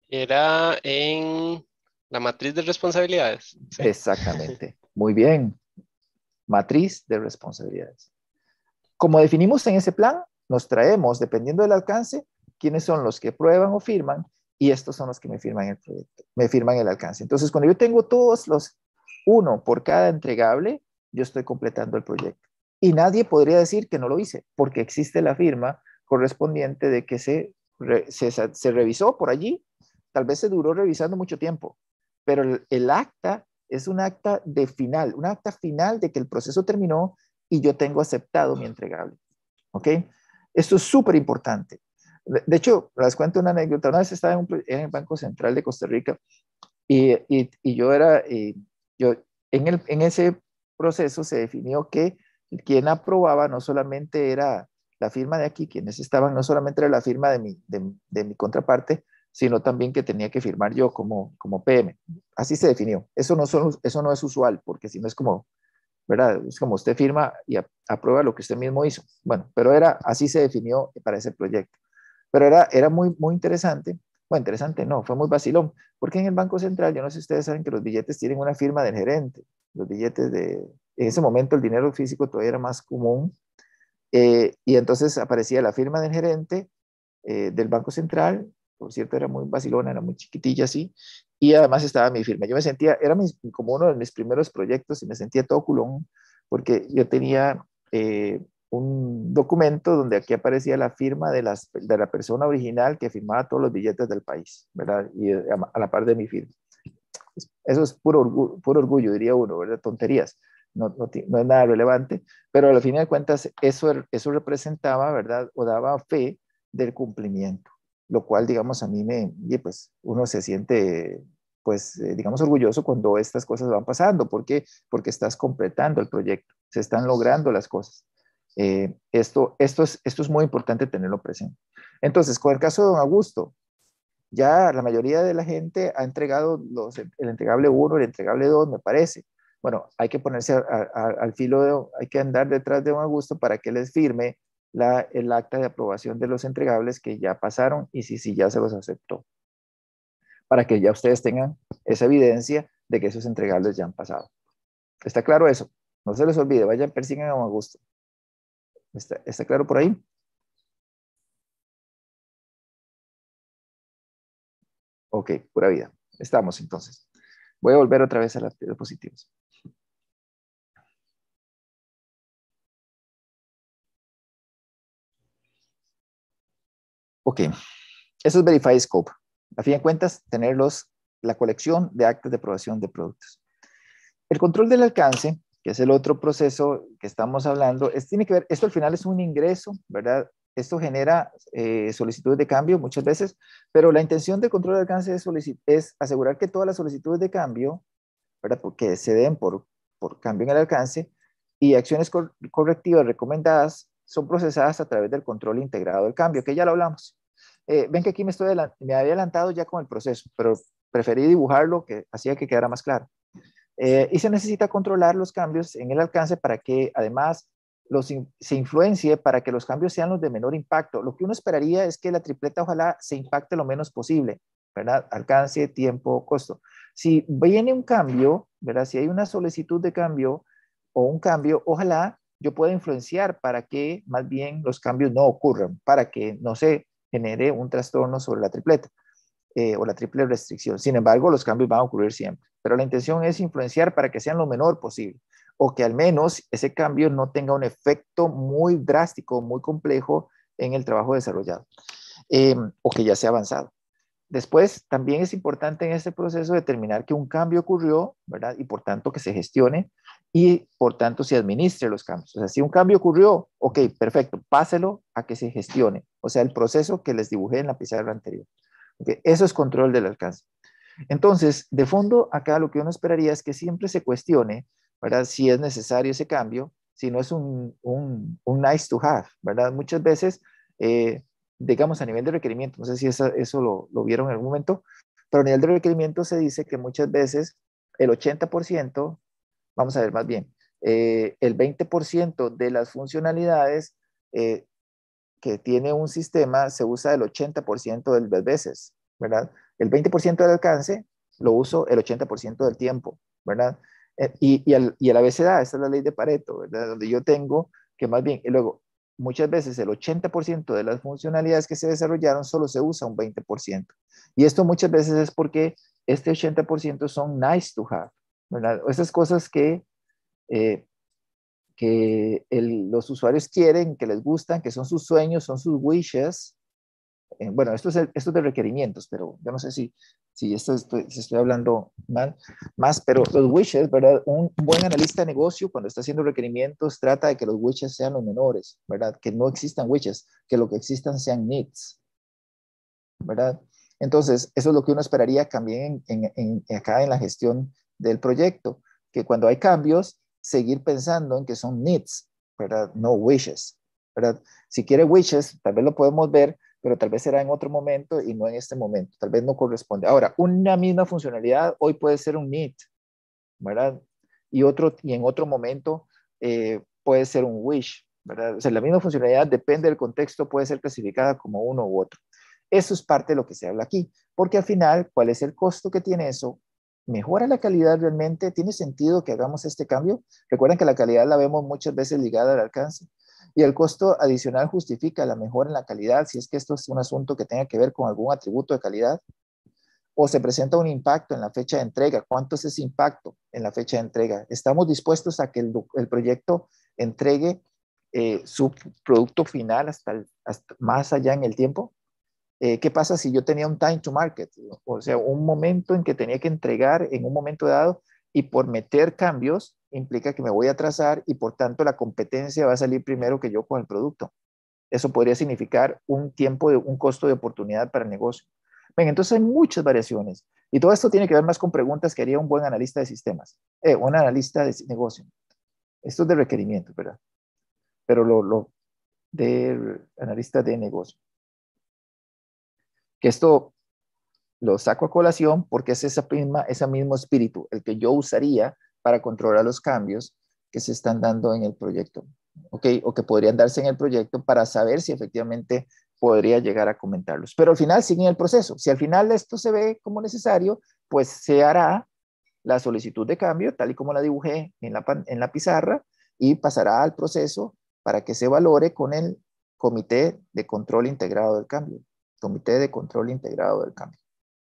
Era en la matriz de responsabilidades. Exactamente. Muy bien. Matriz de responsabilidades. Como definimos en ese plan, nos traemos, dependiendo del alcance, quiénes son los que prueban o firman y estos son los que me firman el proyecto, me firman el alcance. Entonces, cuando yo tengo todos los, uno por cada entregable, yo estoy completando el proyecto. Y nadie podría decir que no lo hice, porque existe la firma correspondiente de que se, se, se revisó por allí, tal vez se duró revisando mucho tiempo, pero el, acta es un acta de final, un acta final de que el proceso terminó y yo tengo aceptado mi entregable. ¿Ok? Esto es súper importante. De hecho, les cuento una anécdota. Una vez estaba en, el Banco Central de Costa Rica y, y, yo era, eh, yo en, el, en, ese proceso se definió que quien aprobaba no solamente era la firma de aquí, quienes estaban, no solamente era la firma de mi, de, mi contraparte, sino también que tenía que firmar yo como, como PM. Así se definió. Eso no, son, eso no es usual, porque si no es como, ¿verdad? Es como usted firma y aprueba lo que usted mismo hizo. Bueno, pero era, así se definió para ese proyecto. Pero era, era muy, muy interesante bueno, interesante, no, fue muy vacilón, porque en el Banco Central, yo no sé si ustedes saben que los billetes tienen una firma del gerente, los billetes de, en ese momento el dinero físico todavía era más común, eh, y entonces aparecía la firma del gerente eh, del Banco Central, por cierto era muy vacilona, era muy chiquitilla así, y además estaba mi firma. Yo me sentía, era como uno de mis primeros proyectos y me sentía todo culón, porque yo tenía eh, un documento donde aquí aparecía la firma de, de la persona original que firmaba todos los billetes del país, ¿verdad? Y eh, a, la par de mi firma. Eso es puro orgullo, diría uno, ¿verdad? Tonterías. No, no, es nada relevante, pero al fin de cuentas eso, eso representaba, ¿verdad? O daba fe del cumplimiento, lo cual, digamos, a mí me, pues uno se siente, pues, eh, digamos, orgulloso cuando estas cosas van pasando, porque Porque estás completando el proyecto, se están logrando las cosas. Eh, esto, esto, es, esto es muy importante tenerlo presente. Entonces, con el caso de don Augusto, ya la mayoría de la gente ha entregado el entregable 1, el entregable 2, me parece. Bueno, hay que ponerse al filo, de, hay que andar detrás de don Augusto para que les firme la, el acta de aprobación de los entregables que ya pasaron y si, si ya se los aceptó. Para que ya ustedes tengan esa evidencia de que esos entregables ya han pasado. ¿Está claro eso? No se les olvide, vayan, persigan a don Augusto. ¿Está, claro por ahí? Ok, pura vida. Estamos entonces. Voy a volver otra vez a las diapositivas. Ok, eso es Verify Scope. A fin de cuentas, tener la colección de actas de aprobación de productos. El control del alcance que es el otro proceso que estamos hablando. Es, tiene que ver, esto al final es un ingreso, ¿verdad? Esto genera eh, solicitudes de cambio muchas veces, pero la intención de control de alcance es, es asegurar que todas las solicitudes de cambio, ¿verdad? Porque se den por, por cambio en el alcance y acciones correctivas recomendadas son procesadas a través del control integrado del cambio, que ya lo hablamos. Eh, ven que aquí me, estoy me había adelantado ya con el proceso, pero preferí dibujarlo que hacía que quedara más claro. Eh, y se necesita controlar los cambios en el alcance para que además los se influencie para que los cambios sean los de menor impacto. Lo que uno esperaría es que la tripleta ojalá se impacte lo menos posible, ¿verdad? Alcance, tiempo, costo. Si viene un cambio, ¿verdad? Si hay una solicitud de cambio o un cambio, ojalá yo pueda influenciar para que más bien los cambios no ocurran, para que no se genere un trastorno sobre la tripleta. Eh, o la triple restricción. Sin embargo, los cambios van a ocurrir siempre, pero la intención es influenciar para que sean lo menor posible o que al menos ese cambio no tenga un efecto muy drástico, muy complejo en el trabajo desarrollado em, o que ya sea avanzado. Después, también es importante en este proceso determinar que un cambio ocurrió, ¿verdad? Y por tanto que se gestione y por tanto se administre los cambios. O sea, si un cambio ocurrió, ok, perfecto, páselo a que se gestione. O sea, el proceso que les dibujé en la pizarra anterior. Eso es control del alcance. Entonces, de fondo, acá lo que uno esperaría es que siempre se cuestione, ¿verdad? Si es necesario ese cambio, si no es un, nice to have, ¿verdad? Muchas veces, eh, digamos, a nivel de requerimiento, no sé si eso, lo, vieron en algún momento, pero a nivel de requerimiento se dice que muchas veces el 80%, vamos a ver más bien, eh, el 20% de las funcionalidades eh, que tiene un sistema se usa el 80% de las veces, ¿verdad? El 20% del alcance lo uso el 80% del tiempo, ¿verdad? Eh, y, y, el, y da, esa es la ley de Pareto, ¿verdad? Donde yo tengo que más bien, y luego, muchas veces el 80% de las funcionalidades que se desarrollaron solo se usa un 20%. Y esto muchas veces es porque este 80% son nice to have, ¿verdad? Esas cosas que eh, que los usuarios quieren, que les gustan, que son sus sueños, son sus wishes. Eh, bueno, esto es, de requerimientos, pero yo no sé si, si esto estoy, estoy hablando mal, más, pero los wishes, ¿verdad? Un buen analista de negocio cuando está haciendo requerimientos trata de que los wishes sean los menores, ¿verdad? Que no existan wishes, que lo que existan sean needs, ¿verdad? Entonces, eso es lo que uno esperaría también acá en la gestión del proyecto, que cuando hay cambios, seguir pensando en que son needs, ¿verdad? No wishes, ¿verdad? Si quiere wishes, tal vez lo podemos ver, pero tal vez será en otro momento y no en este momento, tal vez no corresponde. Ahora, una misma funcionalidad hoy puede ser un need, ¿verdad? Y, otro, y en otro momento eh, puede ser un wish, ¿verdad? O sea, la misma funcionalidad depende del contexto, puede ser clasificada como uno u otro. Eso es parte de lo que se habla aquí, porque al final, ¿cuál es el costo que tiene eso? mejora la calidad realmente, tiene sentido que hagamos este cambio. Recuerden que la calidad la vemos muchas veces ligada al alcance y el costo adicional justifica la mejora en la calidad si es que esto es un asunto que tenga que ver con algún atributo de calidad o se presenta un impacto en la fecha de entrega. ¿Cuánto es ese impacto en la fecha de entrega? ¿Estamos dispuestos a que el, proyecto entregue eh, su producto final más allá en el tiempo? Eh, ¿Qué pasa si yo tenía un time to market? O sea, un momento en que tenía que entregar en un momento dado y por meter cambios implica que me voy a atrasar y por tanto la competencia va a salir primero que yo con el producto. Eso podría significar un tiempo, de, un costo de oportunidad para el negocio. Bien, entonces hay muchas variaciones y todo esto tiene que ver más con preguntas que haría un buen analista de sistemas, eh, un analista de negocio. Esto es de requerimiento, ¿verdad? Pero lo, lo de analista de negocio que esto lo saco a colación porque es ese mismo espíritu, el que yo usaría para controlar los cambios que se están dando en el proyecto, O que podrían darse en el proyecto para saber si efectivamente podría llegar a comentarlos. Pero al final sigue el proceso. Si al final esto se ve como necesario, pues se hará la solicitud de cambio tal y como la dibujé en la pizarra y pasará al proceso para que se valore con el Comité de Control Integrado del Cambio. Comité de Control Integrado del Cambio.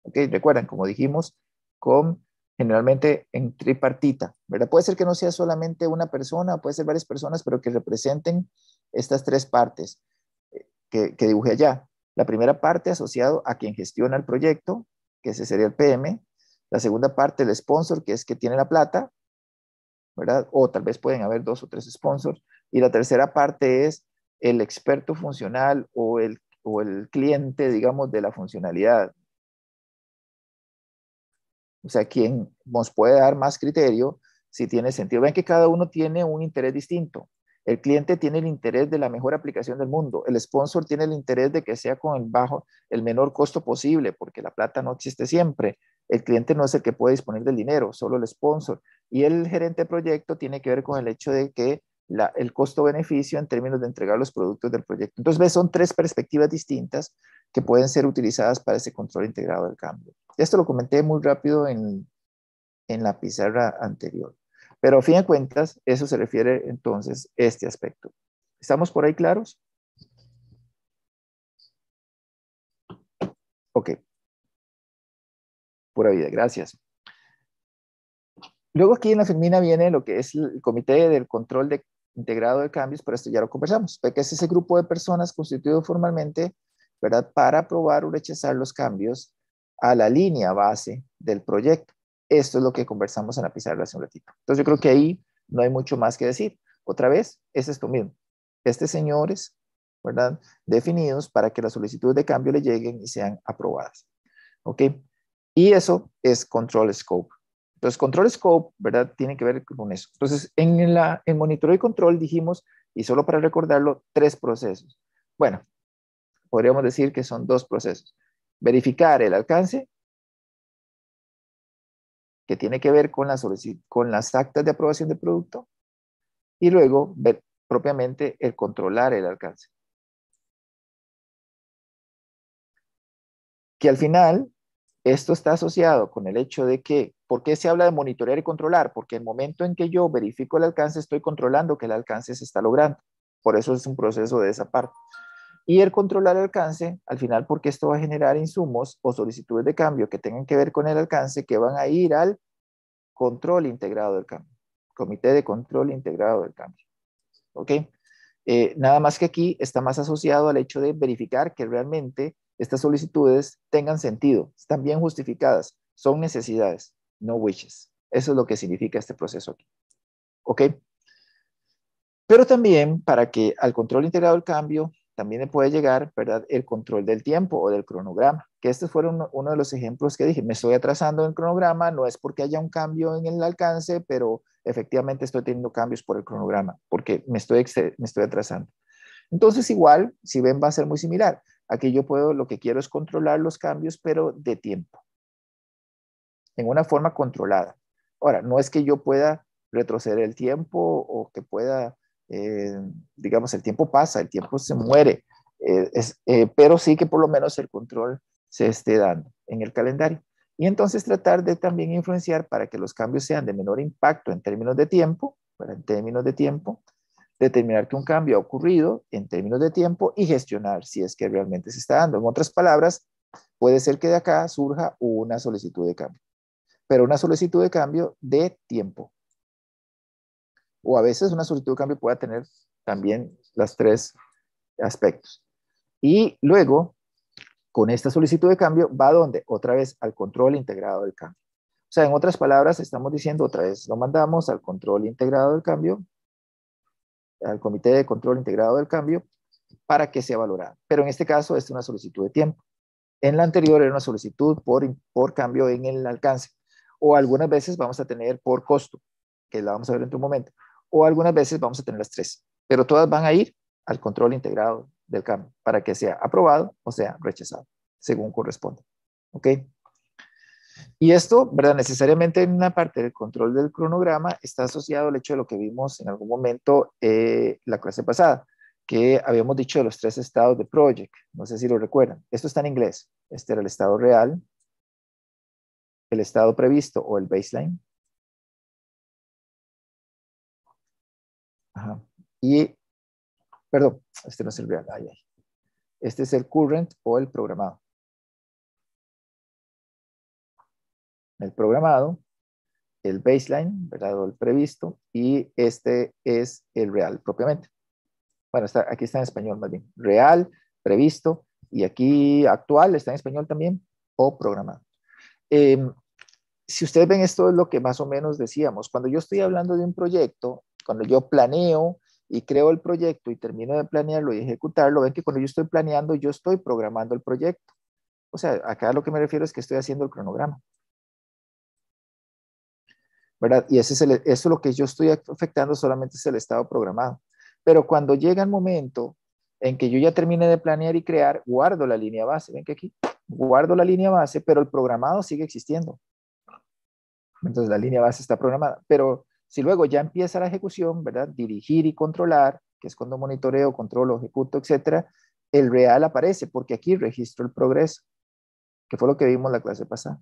¿Ok? Recuerden, como dijimos, con generalmente en tripartita, ¿verdad? Puede ser que no sea solamente una persona, puede ser varias personas, pero que representen estas tres partes eh, que, que dibujé allá. La primera parte asociado a quien gestiona el proyecto, que ese sería el PM. La segunda parte, el sponsor, que es que tiene la plata, ¿verdad? O tal vez pueden haber dos o tres sponsors. Y la tercera parte es el experto funcional o el o el cliente, digamos, de la funcionalidad. O sea, quien nos puede dar más criterio si tiene sentido. Vean que cada uno tiene un interés distinto. El cliente tiene el interés de la mejor aplicación del mundo. El sponsor tiene el interés de que sea con el, bajo, el menor costo posible, porque la plata no existe siempre. El cliente no es el que puede disponer del dinero, solo el sponsor. Y el gerente de proyecto tiene que ver con el hecho de que el costo-beneficio en términos de entregar los productos del proyecto. Entonces, ves, son tres perspectivas distintas que pueden ser utilizadas para ese control integrado del cambio. Esto lo comenté muy rápido en, en la pizarra anterior. Pero a fin de cuentas, eso se refiere entonces a este aspecto. ¿Estamos por ahí claros? Ok. Pura vida, gracias. Luego aquí en la Fermina viene lo que es el Comité del Control de integrado de cambios, pero esto ya lo conversamos, que es ese grupo de personas constituido formalmente, ¿verdad? Para aprobar o rechazar los cambios a la línea base del proyecto. Esto es lo que conversamos en la pizarra hace un ratito. Entonces yo creo que ahí no hay mucho más que decir. Otra vez, es esto mismo. Este señores, ¿verdad? Definidos para que las solicitudes de cambio le lleguen y sean aprobadas. ¿Ok? Y eso es control scope. Entonces, control scope, ¿verdad? Tiene que ver con eso. Entonces, en, la, en monitoreo y control dijimos, y solo para recordarlo, tres procesos. Bueno, podríamos decir que son dos procesos. Verificar el alcance, que tiene que ver con, con las actas de aprobación de producto, y luego ver propiamente el controlar el alcance. Que al final esto está asociado con el hecho de que, ¿por qué se habla de monitorear y controlar? Porque el momento en que yo verifico el alcance, estoy controlando que el alcance se está logrando. Por eso es un proceso de esa parte. Y el controlar el alcance, al final, porque esto va a generar insumos o solicitudes de cambio que tengan que ver con el alcance, que van a ir al control integrado del cambio, comité de control integrado del cambio. ¿Ok? Eh, nada más que aquí está más asociado al hecho de verificar que realmente estas solicitudes tengan sentido, están bien justificadas, son necesidades, no wishes. Eso es lo que significa este proceso aquí. ¿Ok? Pero también para que al control integrado del cambio también le puede llegar, ¿verdad? El control del tiempo o del cronograma, que este fueron uno de los ejemplos que dije, me estoy atrasando en el cronograma, no es porque haya un cambio en el alcance, pero efectivamente estoy teniendo cambios por el cronograma, porque me estoy, me estoy atrasando. Entonces, igual, si ven, va a ser muy similar. Aquí yo puedo, lo que quiero es controlar los cambios, pero de tiempo, en una forma controlada. Ahora, no es que yo pueda retroceder el tiempo o que pueda, eh, digamos, el tiempo pasa, el tiempo se muere, eh, eh, pero sí que por lo menos el control se esté dando en el calendario. Y entonces tratar de también influenciar para que los cambios sean de menor impacto en términos de tiempo, en términos de tiempo, determinar que un cambio ha ocurrido en términos de tiempo y gestionar si es que realmente se está dando. En otras palabras, puede ser que de acá surja una solicitud de cambio, pero una solicitud de cambio de tiempo. O a veces una solicitud de cambio puede tener también los tres aspectos. Y luego, con esta solicitud de cambio, va a dónde? Otra vez al control integrado del cambio. O sea, en otras palabras, estamos diciendo otra vez, lo mandamos al control integrado del cambio, al Comité de Control Integrado del Cambio para que sea valorada. Pero en este caso es una solicitud de tiempo. En la anterior era una solicitud por, por cambio en el alcance. O algunas veces vamos a tener por costo, que la vamos a ver en un momento. O algunas veces vamos a tener las tres. Pero todas van a ir al control integrado del cambio para que sea aprobado o sea rechazado, según corresponde. ¿Ok? Y esto, ¿verdad? Necesariamente en una parte del control del cronograma está asociado al hecho de lo que vimos en algún momento eh, la clase pasada, que habíamos dicho de los tres estados de Project. No sé si lo recuerdan. Esto está en inglés. Este era el estado real, el estado previsto o el baseline. Y, perdón, este no es el real. Este es el current o el programado. el programado, el baseline, ¿verdad? O el previsto, y este es el real propiamente. Bueno, aquí está en español más bien. Real, previsto, y aquí actual está en español también, o programado. Em, si ustedes ven, esto es lo que más o menos decíamos. Cuando yo estoy hablando de un proyecto, cuando yo planeo y creo el proyecto y termino de planearlo y ejecutarlo, ven que cuando yo estoy planeando, yo estoy programando el proyecto. O sea, acá lo que me refiero es que estoy haciendo el cronograma. ¿verdad? Y ese eso es lo que yo estoy afectando solamente es el estado programado. Pero cuando llega el momento en que yo ya termine de planear y crear, guardo la línea base. Ven que aquí guardo la línea base, pero el programado sigue existiendo. Entonces la línea base está programada. Pero si luego ya empieza la ejecución, ¿verdad? Dirigir y controlar, que es cuando monitoreo, controlo, ejecuto, etcétera, el real aparece porque aquí registro el progreso, que fue lo que vimos la clase pasada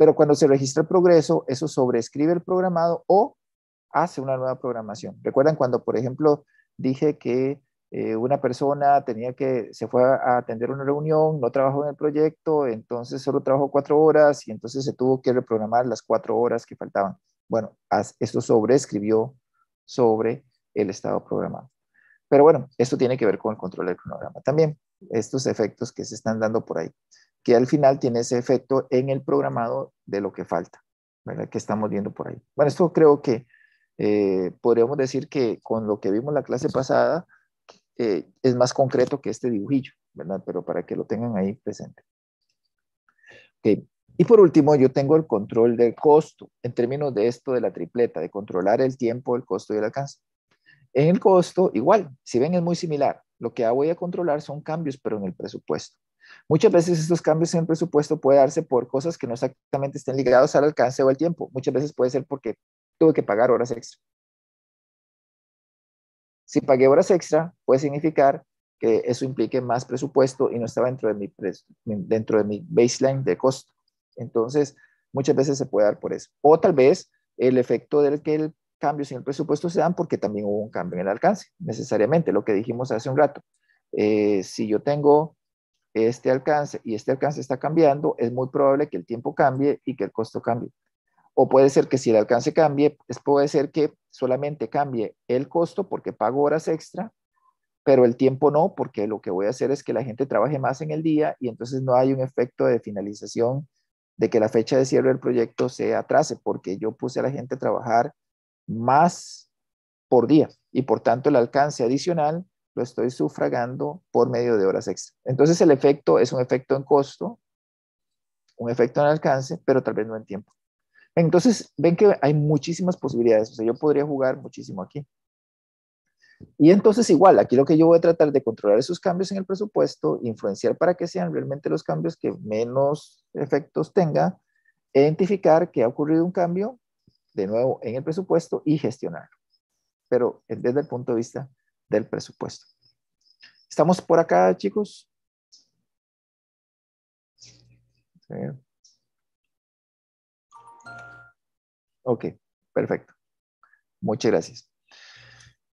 pero cuando se registra el progreso, eso sobrescribe el programado o hace una nueva programación. ¿Recuerdan cuando, por ejemplo, dije que eh, una persona tenía que, se fue a atender una reunión, no trabajó en el proyecto, entonces solo trabajó cuatro horas y entonces se tuvo que reprogramar las cuatro horas que faltaban? Bueno, esto sobrescribió sobre el estado programado. Pero bueno, esto tiene que ver con el control del cronograma también, estos efectos que se están dando por ahí que al final tiene ese efecto en el programado de lo que falta, ¿verdad? Que estamos viendo por ahí. Bueno, esto creo que eh, podríamos decir que con lo que vimos la clase pasada eh, es más concreto que este dibujillo, ¿verdad? Pero para que lo tengan ahí presente. Okay. Y por último, yo tengo el control del costo en términos de esto de la tripleta, de controlar el tiempo, el costo y el alcance. En el costo, igual, si ven, es muy similar. Lo que voy a controlar son cambios, pero en el presupuesto. Muchas veces estos cambios en el presupuesto puede darse por cosas que no exactamente estén ligados al alcance o al tiempo. Muchas veces puede ser porque tuve que pagar horas extra. Si pagué horas extra, puede significar que eso implique más presupuesto y no estaba dentro de mi, dentro de mi baseline de costo. Entonces, muchas veces se puede dar por eso. O tal vez el efecto del que el cambio en el presupuesto se dan porque también hubo un cambio en el alcance, necesariamente, lo que dijimos hace un rato. Eh, si yo tengo este alcance y este alcance está cambiando, es muy probable que el tiempo cambie y que el costo cambie. O puede ser que si el alcance cambie, es puede ser que solamente cambie el costo porque pago horas extra, pero el tiempo no, porque lo que voy a hacer es que la gente trabaje más en el día y entonces no hay un efecto de finalización de que la fecha de cierre del proyecto se atrase, porque yo puse a la gente a trabajar más por día y por tanto el alcance adicional estoy sufragando por medio de horas extra. Entonces el efecto es un efecto en costo, un efecto en alcance, pero tal vez no en tiempo. Entonces ven que hay muchísimas posibilidades, o sea, yo podría jugar muchísimo aquí. Y entonces igual, aquí lo que yo voy a tratar de controlar esos cambios en el presupuesto, influenciar para que sean realmente los cambios que menos efectos tenga, e identificar que ha ocurrido un cambio, de nuevo, en el presupuesto y gestionarlo. Pero desde el punto de vista del presupuesto. ¿Estamos por acá, chicos? Ok, perfecto. Muchas gracias.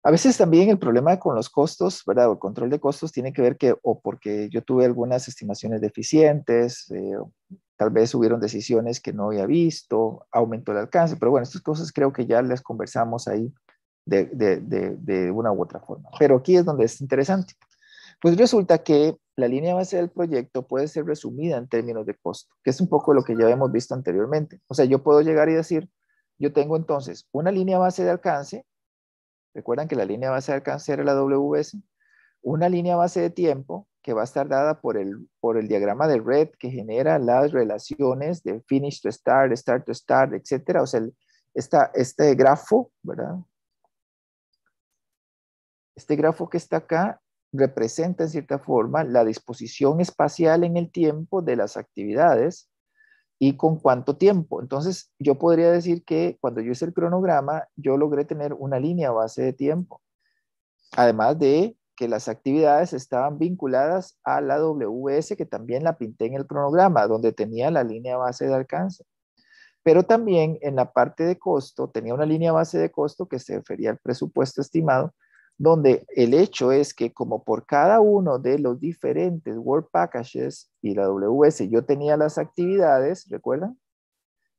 A veces también el problema con los costos, ¿verdad? el control de costos tiene que ver que o porque yo tuve algunas estimaciones deficientes, eh, tal vez hubieron decisiones que no había visto, aumentó el alcance, pero bueno, estas cosas creo que ya las conversamos ahí de, de, de, una u otra forma. Pero aquí es donde es interesante. Pues resulta que la línea base del proyecto puede ser resumida en términos de costo, que es un poco lo que ya hemos visto anteriormente. O sea, yo puedo llegar y decir, yo tengo entonces una línea base de alcance, recuerdan que la línea base de alcance era la WS, una línea base de tiempo que va a estar dada por el, por el diagrama de red que genera las relaciones de finish to start, start to start, etcétera. O sea, el, este grafo, ¿verdad? Este grafo que está acá representa en cierta forma la disposición espacial en el tiempo de las actividades y con cuánto tiempo. Entonces, yo podría decir que cuando yo hice el cronograma, yo logré tener una línea base de tiempo. Además de que las actividades estaban vinculadas a la WS, que también la pinté en el cronograma, donde tenía la línea base de alcance. Pero también en la parte de costo, tenía una línea base de costo que se refería al presupuesto estimado, donde el hecho es que como por cada uno de los diferentes Word Packages y la WS yo tenía las actividades, ¿recuerdan?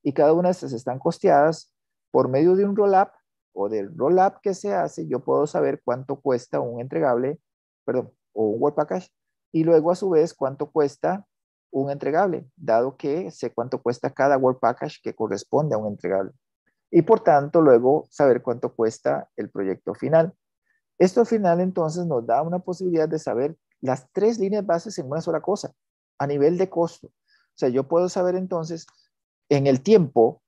Y cada una de estas están costeadas por medio de un roll-up o del roll-up que se hace, yo puedo saber cuánto cuesta un entregable, perdón, o un Word Package, y luego a su vez cuánto cuesta un entregable, dado que sé cuánto cuesta cada Word Package que corresponde a un entregable. Y por tanto, luego saber cuánto cuesta el proyecto final. Esto al final entonces nos da una posibilidad de saber las tres líneas bases en una sola cosa, a nivel de costo. O sea, yo puedo saber entonces en el tiempo,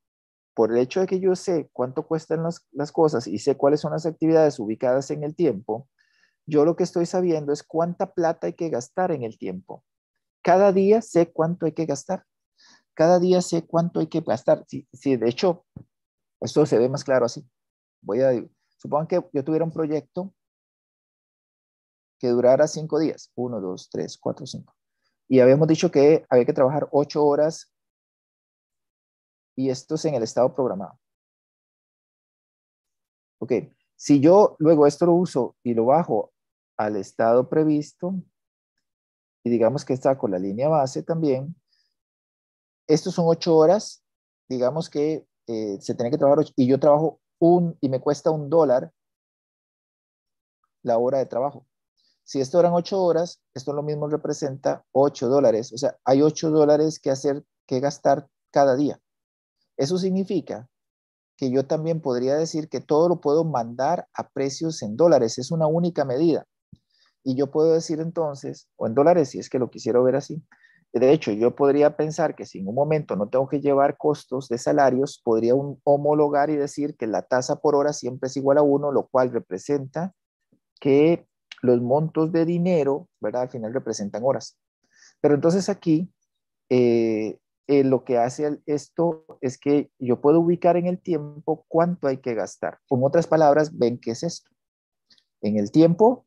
por el hecho de que yo sé cuánto cuestan las, cosas y sé cuáles son las actividades ubicadas en el tiempo, yo lo que estoy sabiendo es cuánta plata hay que gastar en el tiempo. Cada día sé cuánto hay que gastar. Cada día sé cuánto hay que gastar. Si, de hecho, esto se ve más claro así. Voy a, supongo que yo tuviera un proyecto que durara cinco días, uno, dos, tres, cuatro, cinco. Y habíamos dicho que había que trabajar ocho horas y esto es en el estado programado. Ok, si yo luego esto lo uso y lo bajo al estado previsto, y digamos que está con la línea base también, estos son ocho horas, digamos que eh, se tiene que trabajar y yo trabajo un, y me cuesta un dólar la hora de trabajo. Si esto eran ocho horas, esto lo mismo representa ocho dólares. O sea, hay ocho dólares que hacer, que gastar cada día. Eso significa que yo también podría decir que todo lo puedo mandar a precios en dólares. Es una única medida. Y yo puedo decir entonces, o en dólares, si es que lo quisiera ver así. De hecho, yo podría pensar que si en un momento no tengo que llevar costos de salarios, podría homologar y decir que la tasa por hora siempre es igual a uno, lo cual representa que los montos de dinero, ¿verdad? Al final representan horas. Pero entonces aquí, eh, eh, lo que hace esto es que yo puedo ubicar en el tiempo cuánto hay que gastar. Con otras palabras, ven qué es esto. En el tiempo,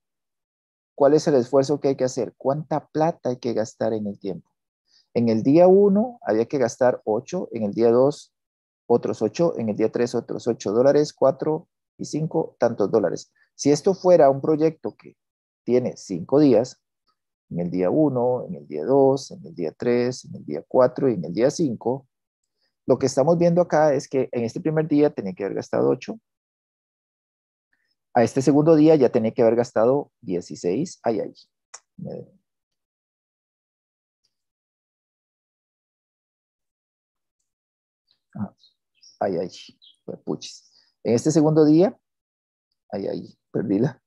¿cuál es el esfuerzo que hay que hacer? ¿Cuánta plata hay que gastar en el tiempo? En el día 1 había que gastar ocho. en el día 2 otros ocho. en el día 3 otros ocho dólares, Cuatro y cinco, tantos dólares. Si esto fuera un proyecto que tiene cinco días, en el día 1, en el día 2, en el día 3, en el día 4 y en el día 5, lo que estamos viendo acá es que en este primer día tenía que haber gastado 8, a este segundo día ya tenía que haber gastado 16, ay, ay. Ah, ay, ay, En este segundo día, ay, ay, Perdí la,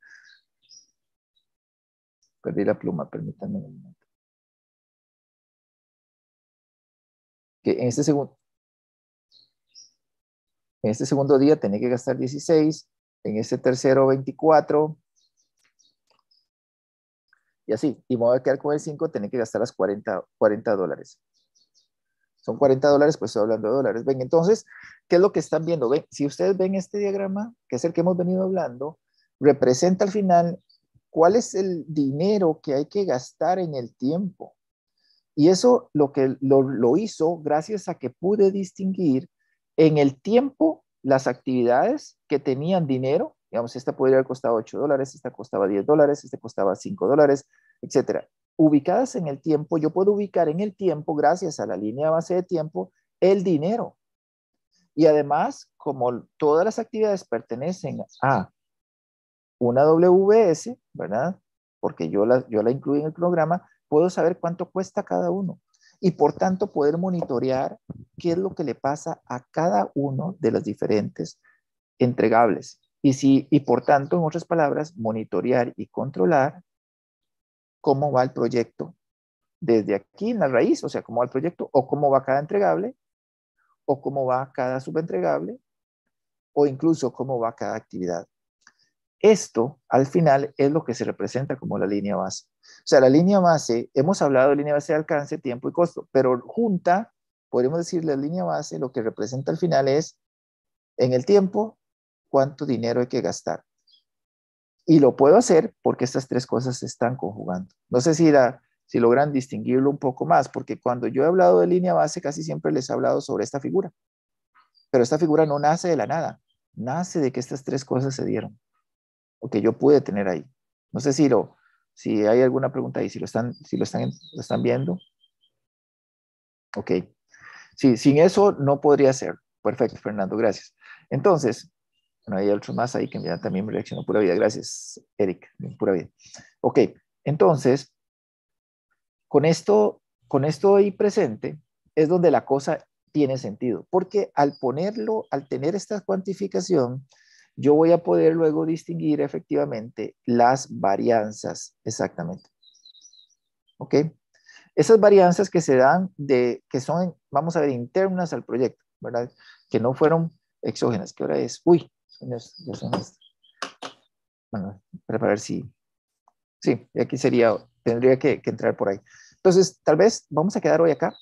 la pluma, permítanme un momento. Que en este segundo, en este segundo día tenía que gastar 16, en este tercero 24, y así. Y me voy a quedar con el 5, tenía que gastar las 40, 40 dólares. Son 40 dólares, pues estoy hablando de dólares. Ven, entonces, ¿qué es lo que están viendo? Ven, si ustedes ven este diagrama, que es el que hemos venido hablando, representa al final cuál es el dinero que hay que gastar en el tiempo. Y eso lo que lo, hizo gracias a que pude distinguir en el tiempo las actividades que tenían dinero, digamos, esta podría haber costado 8 dólares, esta costaba 10 dólares, esta costaba 5 dólares, etcétera. Ubicadas en el tiempo, yo puedo ubicar en el tiempo, gracias a la línea base de tiempo, el dinero. Y además, como todas las actividades pertenecen a una WS, ¿verdad? Porque yo la, yo la incluí en el programa, puedo saber cuánto cuesta cada uno y por tanto poder monitorear qué es lo que le pasa a cada uno de los diferentes entregables. Y, si, y por tanto, en otras palabras, monitorear y controlar cómo va el proyecto desde aquí en la raíz, o sea, cómo va el proyecto o cómo va cada entregable o cómo va cada subentregable o incluso cómo va cada actividad. Esto, al final, es lo que se representa como la línea base. O sea, la línea base, hemos hablado de línea base de alcance, tiempo y costo, pero junta, podemos decirle la línea base, lo que representa al final es, en el tiempo, cuánto dinero hay que gastar. Y lo puedo hacer porque estas tres cosas se están conjugando. No sé si, si logran distinguirlo un poco más, porque cuando yo he hablado de línea base, casi siempre les he hablado sobre esta figura. Pero esta figura no nace de la nada, nace de que estas tres cosas se dieron o que yo pude tener ahí. No sé si, lo, si hay alguna pregunta ahí, si lo están, si lo están, lo están viendo. Ok. Sí, sin eso no podría ser. Perfecto, Fernando, gracias. Entonces, bueno, hay otros más ahí que también me reaccionó pura vida. Gracias, Eric, pura vida. Ok, entonces, con esto, con esto ahí presente, es donde la cosa tiene sentido, porque al ponerlo, al tener esta cuantificación, yo voy a poder luego distinguir efectivamente las varianzas, exactamente. ¿Ok? Esas varianzas que se dan, de, que son, vamos a ver, internas al proyecto, ¿verdad? Que no fueron exógenas. ¿Qué hora es? Uy, ya son Bueno, para ver si... Sí, aquí sería, tendría que entrar por ahí. Entonces, tal vez vamos a quedar hoy acá.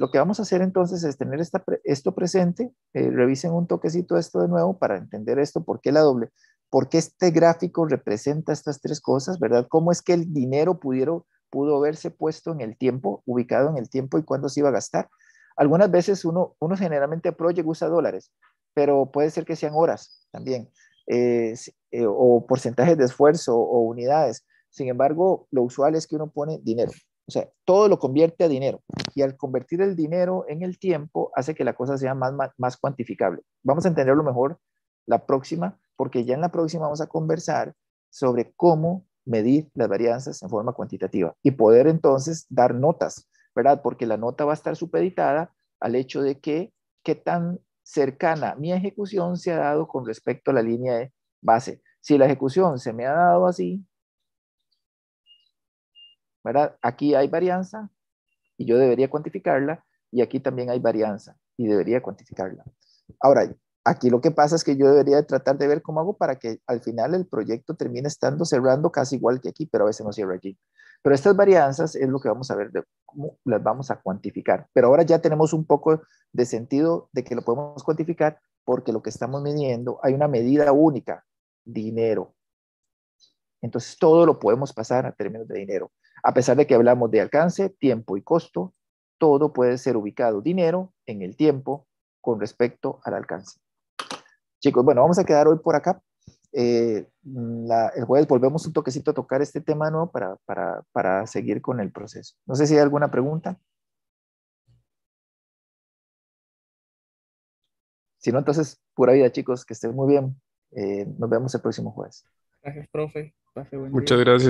Lo que vamos a hacer entonces es tener esto presente, eh, revisen un toquecito esto de nuevo para entender esto, por qué la doble, por qué este gráfico representa estas tres cosas, ¿verdad? ¿Cómo es que el dinero pudieron, pudo haberse puesto en el tiempo, ubicado en el tiempo y cuándo se iba a gastar? Algunas veces uno, uno generalmente proyecta usa dólares, pero puede ser que sean horas también, eh, eh, o porcentajes de esfuerzo o unidades. Sin embargo, lo usual es que uno pone dinero. O sea, todo lo convierte a dinero y al convertir el dinero en el tiempo hace que la cosa sea más, cuantificable. Vamos a entenderlo mejor la próxima, porque ya en la próxima vamos a conversar sobre cómo medir las varianzas en forma cuantitativa y poder entonces dar notas, ¿verdad? Porque la nota va a estar supeditada al hecho de que qué tan cercana mi ejecución se ha dado con respecto a la línea de base. Si la ejecución se me ha dado así, ¿verdad? Aquí hay varianza y yo debería cuantificarla y aquí también hay varianza y debería cuantificarla. Ahora, aquí lo que pasa es que yo debería tratar de ver cómo hago para que al final el proyecto termine estando cerrando casi igual que aquí, pero a veces no cierra aquí. Pero estas varianzas es lo que vamos a ver de cómo las vamos a cuantificar. Pero ahora ya tenemos un poco de sentido de que lo podemos cuantificar porque lo que estamos midiendo, hay una medida única, dinero. Entonces todo lo podemos pasar a términos de dinero. A pesar de que hablamos de alcance, tiempo y costo, todo puede ser ubicado dinero en el tiempo con respecto al alcance. Chicos, bueno, vamos a quedar hoy por acá. Eh, mm, el jueves volvemos un toquecito a tocar este tema nuevo para, para, seguir con el proceso. No sé si hay alguna pregunta. Si no, entonces, pura vida, chicos, que estén muy bien. Eh, nos vemos el próximo jueves. Gracias, profe. Muchas gracias.